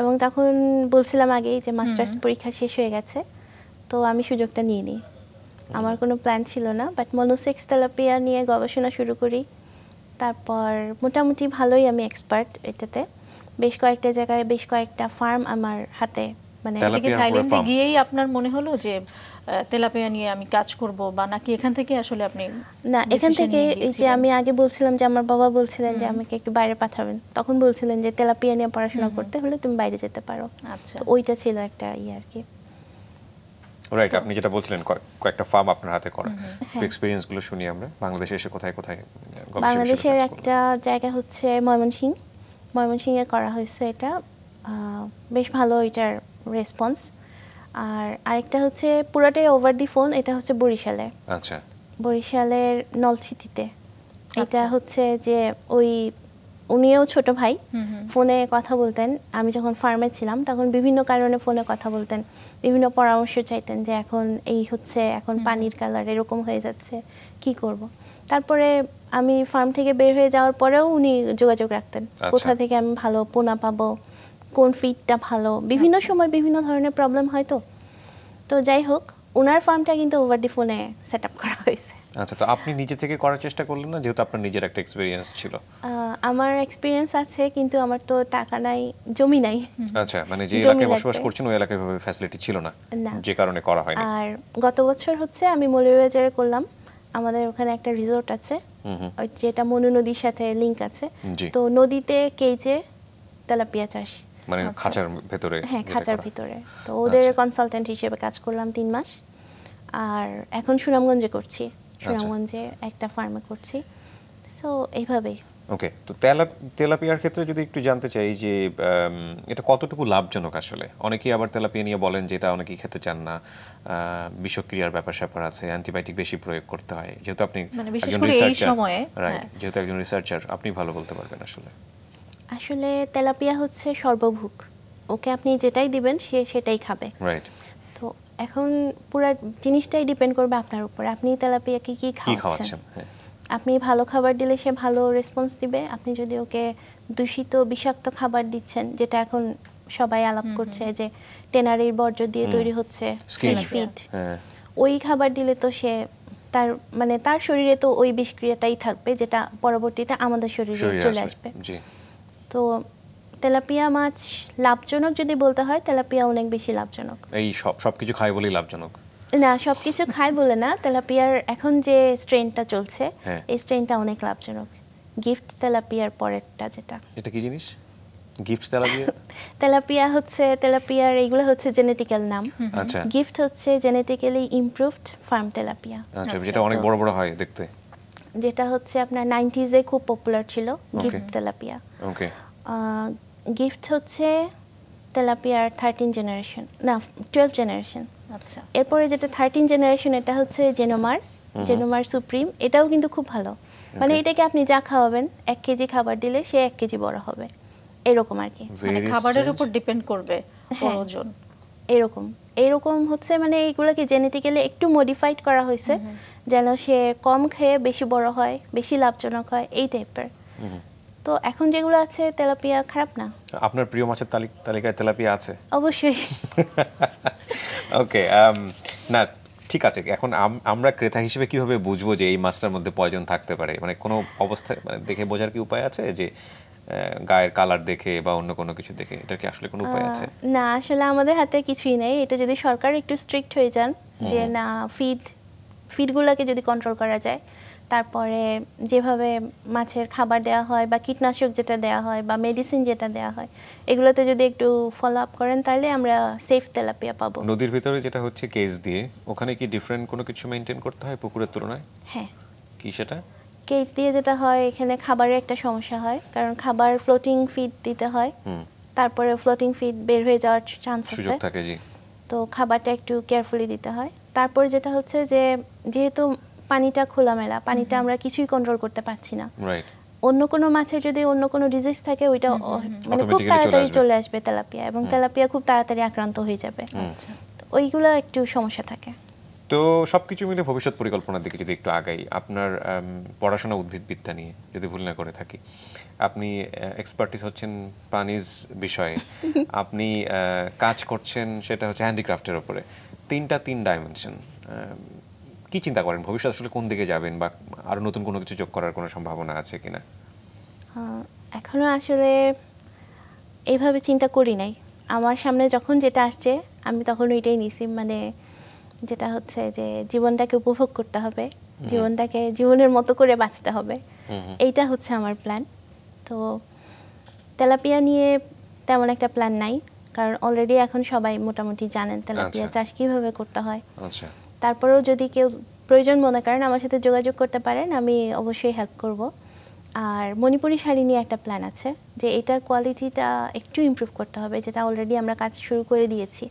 এবং তখন বলছিলাম আগেই যে মাস্টার্স পরীক্ষা শেষ হয়ে গেছে তো আমি সুযোগটা নিয়ে নিই আমার কোনো প্ল্যান ছিল না বাট মনোসেক্স তেলাপিয়া নিয়ে গবেষণা শুরু করি তারপর মোটামুটি ভালোই আমি এক্সপার্ট এটাতে বেশ কয়েকটা জায়গায় বেশ কয়েকটা ফার্ম আমার হাতে মানে কি থাইল্যান্ডে গিয়েই আপনার মনে হলো যে তেলাপিয়া নিয়ে আমি কাজ করব বা নাকি এখান থেকে আসলে আপনি না এখান থেকে এই যে আমি আগে বলছিলাম যে আমার বাবা বলছিলেন যে আমাকে একটু বাইরে পাঠাবেন তখন বলছিলেন যে তেলাপিয়া নিয়ে পড়াশোনা করতে হলে তুমি বাইরে যেতে পারো আচ্ছা ওইটা ছিল একটা ই ইয়ে আর কি রাইট আপনি যেটা বলছিলেন কয়েকটা ফার্ম আপনার হাতে করা তো এক্সপেরিয়েন্স হ্যাঁ। গুলো শুনি আমরা বাংলাদেশে এসে কোথায় কোথায় বাংলাদেশের একটা জায়গা হচ্ছে ময়মনসিংহ ময়মনসিংহে করা হয়েছে এটা বেশ ভালো এটার রেসপন্স আর আরেকটা হচ্ছে পুরোটাই ওভার দি ফোন এটা হচ্ছে বরিশালে আচ্ছা বরিশালের নলছিটিতে আচ্ছা। এটা হচ্ছে যে ওই উনিও ছোট ভাই ফোনে কথা বলতেন আমি যখন ফার্মে ছিলাম তখন বিভিন্ন কারণে ফোনে কথা বলতেন বিভিন্ন পরামর্শ চাইতেন যে এখন এই হচ্ছে এখন পানির কালার এরকম হয়ে যাচ্ছে কি করব। তারপরে আমি ফার্ম থেকে বের হয়ে যাওয়ার পরেও উনি যোগাযোগ রাখতেন আচ্ছা। কোথা থেকে আমি ভালো পোনা পাবো কোন ফিডটা ভালো বিভিন্ন আচ্ছা। সময় বিভিন্ন ধরনের প্রবলেম হয় তো তো যাই হোক ওনার ফার্মটা কিন্তু ওভার দি ফোনে সেট আপ করা হয়েছে আচ্ছা তো আপনি নিজে থেকে করার চেষ্টা করলেন না যেহেতু আপনার নিজের একটা এক্সপেরিয়েন্স ছিল আমার এক্সপেরিয়েন্স আছে কিন্তু আমার তো টাকা নাই জমি নাই আচ্ছা মানে যে এলাকায় বসবাস করছেন ওই এলাকায় ভাবে ফ্যাসিলিটি ছিল না যে কারণে করা হয়নি আর গত বছর হচ্ছে আমি মৌলভীবাজারে করলাম আমাদের ওখানে একটা রিসোর্ট আছে যেটা মনু নদীর সাথে লিংক আছে তো নদীতে কেজে তেলাপিয়া চাষ মানে খাঁচার ভেতরে হ্যাঁ খাঁচার ভিতরে তো ওদের কনসালটেন্ট আচ্ছা। হিসেবে কাজ করলাম তিন মাস আর এখন সুনামগঞ্জে করছি আচ্ছা। সুনামগঞ্জে একটা ফার্মে করছি সো এইভাবেই ওকে তো তেলা তেলাপিয়ার ক্ষেত্রে যদি একটু জানতে চাই যে এটা কতটুকু লাভজনক আসলে অনেকেই আবার তেলাপিয়া নিয়ে বলেন যে এটা অনেকেই খেতে চান না বিষক্রিয়ার ব্যাপার স্যাপার আছে অ্যান্টিবায়োটিক বেশি প্রয়োগ করতে হয় যেহেতু আপনি মানে একজন রিসার্চার হ্যাঁ। রাইট যেহেতু একজন রিসার্চার আপনি ভালো বলতে পারবেন আসলে আসলে তেলাপিয়া হচ্ছে সর্বভুক ওকে আপনি যেটাই দিবেন সে সেটাই খাবে রাইট তো এখন পুরো জিনিসটাই ডিপেন্ড করবে আপনার উপরে আপনি তেলাপিয়াকে কি খাওয়াচ্ছেন হ্যাঁ আপনি ভালো খাবার দিলে সে ভালো রেসপন্স দিবে আপনি যদি ওকে দূষিত বিষাক্ত খাবার দিচ্ছেন যেটা এখন সবাই আলাপ করছে যে টেনারির বর্জ্য দিয়ে তৈরি হচ্ছে হ্যাঁ। ওই খাবার দিলে তো সে তার মানে তার শরীরে তো ওই বিষক্রিয়াটাই থাকবে যেটা পরবর্তীতে আমাদের শরীরে চলে আসবে তো তেলাপিয়া মাছ লাভজনক যদি বলতে হয় তেলাপিয়া অনেক বেশি লাভজনক এই সব সবকিছু খাই বলেই লাভজনক না সবকিছু খাই বলে না তেলাপিয়ার এখন যে স্ট্রেনটা চলছে হ্যাঁ। এই স্ট্রেনটা অনেক লাভজনক গিফট তেলাপিয়ার পরেরটা যেটা এটা কি জিনিস গিফট তেলাপিয়া তেলাপিয়া হচ্ছে তেলাপিয়ার এগুলো হচ্ছে জেনেটিক্যাল নাম আচ্ছা গিফট হচ্ছে জেনেটিক্যালি ইমপ্রুভড ফার্ম তেলাপিয়া আচ্ছা, আচ্ছা যেটা অনেক বড় বড় হয় দেখতে যেটা হচ্ছে আপনার এ খুব পপুলার ছিল গিফট তেলাপিয়া ওকে গিফট হচ্ছে তেলাপিয়ার থার্টিন জেনারেশন না টুয়েলভ জেনারেশন আচ্ছা এরপরে যেটা থার্টিন জেনারেশন এটা হচ্ছে জেনোমার জেনোমার সুপ্রিম এটাও কিন্তু খুব ভালো মানে এটাকে আপনি যা খাওয়াবেন এক কেজি খাবার দিলে সে এক কেজি বড় হবে এরকম আর কি মানে খাবারের উপর ডিপেন্ড করবে হ্যাঁ। ওজন এরকম এরকম হচ্ছে মানে এইগুলোকে জেনেটিক্যালি একটু মডিফাইড করা হয়েছে যেন সে কম খেয়ে বেশি বড় হয় বেশি লাভজনক হয় এই টাইপের তো এখন যেগুলো আছে তেলাপিয়া খারাপ না আপনার প্রিয় মাছের তালিকায় তেলাপিয়া আছে অবশ্যই ওকে um, না ঠিক আছে এখন আমরা ক্রেতা হিসেবে কিভাবে বুঝবো যে এই মাছটার মধ্যে পয়জন থাকতে পারে মানে কোনো অবস্থায় মানে দেখে বোঝার কি উপায় আছে যে গায়ের কালার দেখে বা অন্য কোনো কিছু দেখে এটা কি আসলে কোনো উপায় আছে না আসলে আমাদের হাতে কিছুই নেই এটা যদি সরকার একটু স্ট্রিক্ট হয়ে যান যে না ফিড ফিডগুলোকে যদি কন্ট্রোল করা যায় তারপরে যেভাবে মাছের খাবার দেওয়া হয় বা কীটনাশক যেটা দেওয়া হয় বা মেডিসিন যেটা দেওয়া হয় এগুলোতে যদি একটু ফলো আপ করেন তাহলে আমরা সেফ তেলাপিয়া পাবো নদীর ভিতরে যেটা হচ্ছে কেস দিয়ে ওখানে কি ডিফারেন্ট কোনো কিছু মেনটেন করতে হয় পুকুরের তুলনায় হ্যাঁ কি সেটা কেজ দিয়ে যেটা হয় এখানে খাবারের একটা সমস্যা হয় কারণ খাবার ফ্লোটিং ফিড দিতে হয় তারপরে ফ্লোটিং ফিড বের হয়ে যাওয়ার চান্স আছে থাকে জি তো খাবারটা একটু কেয়ারফুলি দিতে হয় তারপর যেটা হচ্ছে যে যেহেতু পানিটা খোলামেলা পানিটা আমরা কিছুই কন্ট্রোল করতে পারছি না অন্য কোন মাছের যদি অন্য কোন ডিজিজ থাকে ওইটা মানে খুব তাড়াতাড়ি চলে আসবে তেলাপিয়া এবং তেলাপিয়া খুব তাড়াতাড়ি আক্রান্ত হয়ে যাবে আচ্ছা। ওইগুলো একটু সমস্যা থাকে তো সবকিছু মিলে ভবিষ্যৎ পরিকল্পনার দিকে যদি একটু আগাই আপনার পড়াশোনা উদ্ভিদবিদ্যা নিয়ে যদি ভুল না করে থাকি আপনি এক্সপার্টিস হচ্ছেন প্রাণীজ বিষয়ে আপনি কাজ করছেন সেটা হচ্ছে হ্যান্ডিক্রাফটের ওপরে তিনটা তিন ডাইমেনশন কি চিন্তা করেন ভবিষ্যৎ আসলে কোন দিকে যাবেন বা আরো নতুন কোনো কিছু যোগ করার কোনো সম্ভাবনা আছে কিনা এখনো আসলে এইভাবে চিন্তা করি নাই আমার সামনে যখন যেটা আসছে আমি তখন ওইটাই নিছি মানে যেটা হচ্ছে যে জীবনটাকে উপভোগ করতে হবে জীবনটাকে জীবনের মতো করে বাঁচতে হবে এইটা হচ্ছে আমার প্ল্যান তো তেলাপিয়া নিয়ে তেমন একটা প্ল্যান নাই কারণ অলরেডি এখন সবাই মোটামুটি জানেন তেলাপিয়া আচ্ছা। চাষ কিভাবে করতে হয় আচ্ছা তারপরেও যদি কেউ প্রয়োজন মনে করেন আমার সাথে যোগাযোগ করতে পারেন আমি অবশ্যই হেল্প করব আর মণিপুরি শাড়ি নিয়ে একটা প্ল্যান আছে যে এটার কোয়ালিটিটা একটু ইম্প্রুভ করতে হবে যেটা অলরেডি আমরা কাজ শুরু করে দিয়েছি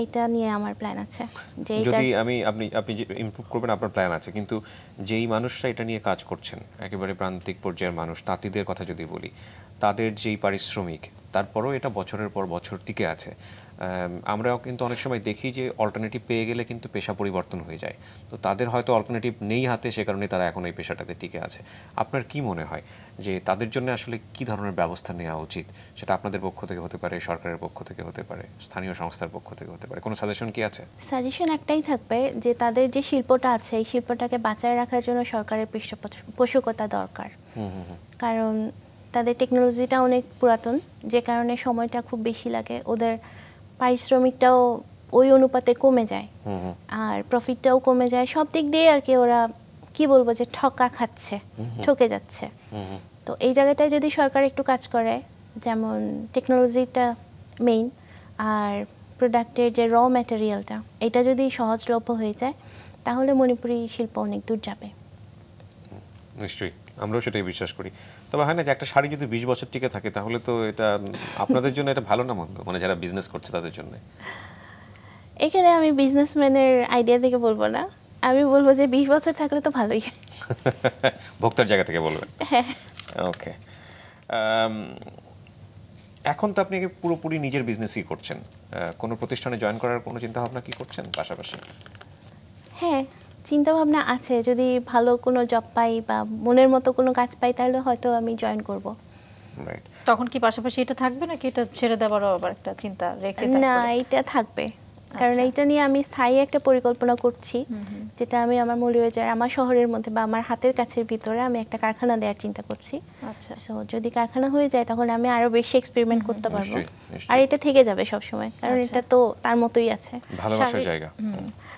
এইটা নিয়ে আমার প্ল্যান আছে যে যদি আমি আপনি আপনি ইম্প্রুভ করবেন আপনার প্ল্যান আছে কিন্তু যেই মানুষরা এটা নিয়ে কাজ করছেন একেবারে প্রান্তিক পর্যায়ের মানুষ তাঁতিদের কথা যদি বলি তাদের যেই পারিশ্রমিক তারপরও এটা বছরের পর বছর টিকে আছে আমরাও কিন্তু অনেক সময় দেখি যে অল্টারনেটিভ পেয়ে গেলে কিন্তু পেশা পরিবর্তন হয়ে যায় তো তাদের হয়তো অল্টারনেটিভ নেই হাতে সে কারণে তারা এখন এই পেশাটাতে টিকে আছে আপনার কি মনে হয় যে তাদের জন্য আসলে কি ধরনের ব্যবস্থা নেওয়া উচিত সেটা আপনাদের পক্ষ থেকে হতে পারে সরকারের পক্ষ থেকে হতে পারে স্থানীয় সংস্থার পক্ষ থেকে হতে পারে কোনো সাজেশন কি আছে সাজেশন একটাই থাকবে যে তাদের যে শিল্পটা আছে এই শিল্পটাকে বাঁচায় রাখার জন্য সরকারের পৃষ্ঠপোষকতা দরকার কারণ তাদের টেকনোলজিটা অনেক পুরাতন যে কারণে সময়টা খুব বেশি লাগে ওদের পারিশ্রমিকটাও ওই অনুপাতে কমে যায় আর প্রফিটটাও কমে যায় সব দিক দিয়ে আর কি ওরা কি বলবো যে ঠকা খাচ্ছে ঠকে যাচ্ছে তো এই জায়গাটায় যদি সরকার একটু কাজ করে যেমন টেকনোলজিটা মেইন আর প্রোডাক্টের যে র ম্যাটেরিয়ালটা এটা যদি সহজলভ্য হয়ে যায় তাহলে মণিপুরি শিল্প অনেক দূর যাবে নিশ্চয়ই আমরাও সেটাই বিশ্বাস করি তবে হয় না যে একটা শাড়ি যদি বিশ বছর টিকে থাকে তাহলে তো এটা আপনাদের জন্য এটা ভালো না মন্দ মানে যারা বিজনেস করছে তাদের জন্য এখানে আমি বিজনেসম্যানের আইডিয়া থেকে বলবো না আমি বলবো যে বিশ বছর থাকলে তো ভালোই ভোক্তার জায়গা থেকে বলবেন হ্যাঁ ওকে um, এখন তো আপনি পুরোপুরি নিজের বিজনেসই করছেন কোনো প্রতিষ্ঠানে জয়েন করার কোনো চিন্তা ভাবনা কি করছেন পাশাপাশি হ্যাঁ চিন্তা ভাবনা আছে যদি ভালো কোনো জব পাই বা মনের মতো কোনো কাজ পাই তাহলে হয়তো আমি জয়েন করব তখন কি পাশাপাশি এটা থাকবে নাকি এটা ছেড়ে দেওয়ারও আবার একটা চিন্তা রেখে না এটা থাকবে আচ্ছা। কারণ এইটা নিয়ে আমি স্থায়ী একটা পরিকল্পনা করছি যেটা আমি আমার মৌলিবাজার আমার শহরের মধ্যে বা আমার হাতের কাছের ভিতরে আমি একটা কারখানা দেওয়ার চিন্তা করছি আচ্ছা সো যদি কারখানা হয়ে যায় তখন আমি আরো বেশি এক্সপেরিমেন্ট করতে পারবো আর এটা থেকে যাবে সব সময় কারণ আচ্ছা। এটা তো তার মতোই আছে ভালোবাসার জায়গা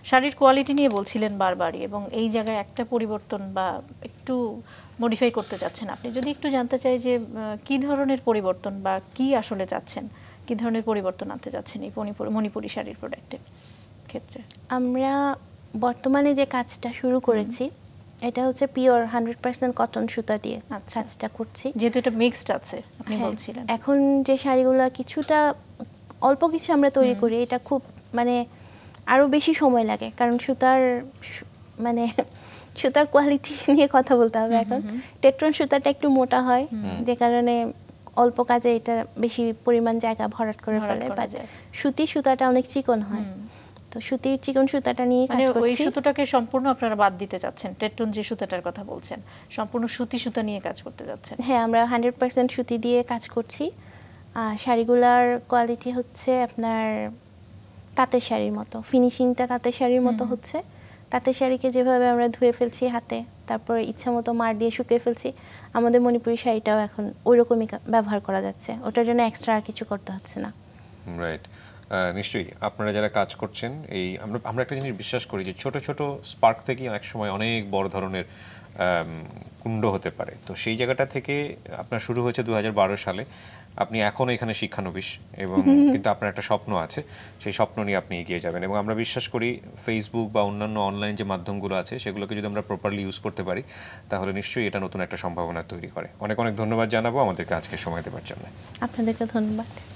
শাড়ির কোয়ালিটি নিয়ে বলছিলেন বারবারই এবং এই জায়গায় একটা পরিবর্তন বা একটু মডিফাই করতে চাচ্ছেন আপনি যদি একটু জানতে চাই যে কি ধরনের পরিবর্তন বা কি আসলে চাচ্ছেন কি ধরনের পরিবর্তন আনতে চাচ্ছেন এই মণিপুরি শাড়ির প্রোডাক্টে ক্ষেত্রে আমরা বর্তমানে যে কাজটা শুরু করেছি এটা হচ্ছে পিওর হান্ড্রেড পার্সেন্ট কটন সুতা দিয়ে আচ্ছা। কাজটা করছি যেহেতু এটা মিক্সড আছে আপনি হ্যাঁ। বলছিলেন এখন যে শাড়িগুলো কিছুটা অল্প কিছু আমরা তৈরি করি এটা খুব মানে আরও বেশি সময় লাগে কারণ সুতার মানে সুতার কোয়ালিটি নিয়ে কথা বলতে হবে এখন টেট্রন সুতাটা একটু মোটা হয় যে কারণে অল্প কাজে এটা বেশি পরিমাণ জায়গা ভরাট করে ফেলে সুতি সুতাটা অনেক চিকন হয় তো সুতির চিকন সুতাটা নিয়ে কাজ মানে করছি ওই সুতোটাকে সম্পূর্ণ আপনারা বাদ দিতে যাচ্ছেন টেট্রন যে সুতাটার কথা বলছেন সম্পূর্ণ সুতি সুতা নিয়ে কাজ করতে যাচ্ছেন হ্যাঁ আমরা সুতি দিয়ে কাজ করছি শাড়িগুলার কোয়ালিটি হচ্ছে আপনার তাঁতের শাড়ির মতো ফিনিশিংটা তাঁতের শাড়ির মতো হচ্ছে তাঁতের শাড়িকে যেভাবে আমরা ধুয়ে ফেলছি হাতে তারপরে ইচ্ছা মতো মার দিয়ে শুকিয়ে ফেলছি আমাদের মণিপুরি শাড়িটাও এখন ওইরকমই ব্যবহার করা যাচ্ছে ওটার জন্য এক্সট্রা আর কিছু করতে হচ্ছে না রাইট নিশ্চয়ই আপনারা যারা কাজ করছেন এই আমরা আমরা একটা জিনিস বিশ্বাস করি যে ছোট ছোট স্পার্ক থেকে অনেক সময় অনেক বড় ধরনের কুণ্ড হতে পারে তো সেই জায়গাটা থেকে আপনার শুরু হয়েছে দু সালে আপনি এখনও এখানে শিক্ষানবিশ এবং কিন্তু আপনার একটা স্বপ্ন আছে সেই স্বপ্ন নিয়ে আপনি এগিয়ে যাবেন এবং আমরা বিশ্বাস করি ফেসবুক বা অন্যান্য অনলাইন যে মাধ্যমগুলো আছে সেগুলোকে যদি আমরা প্রপারলি ইউজ করতে পারি তাহলে নিশ্চয়ই এটা নতুন একটা সম্ভাবনা তৈরি করে অনেক অনেক ধন্যবাদ জানাবো আমাদেরকে আজকে সময় দেবার জন্য আপনাদেরকে ধন্যবাদ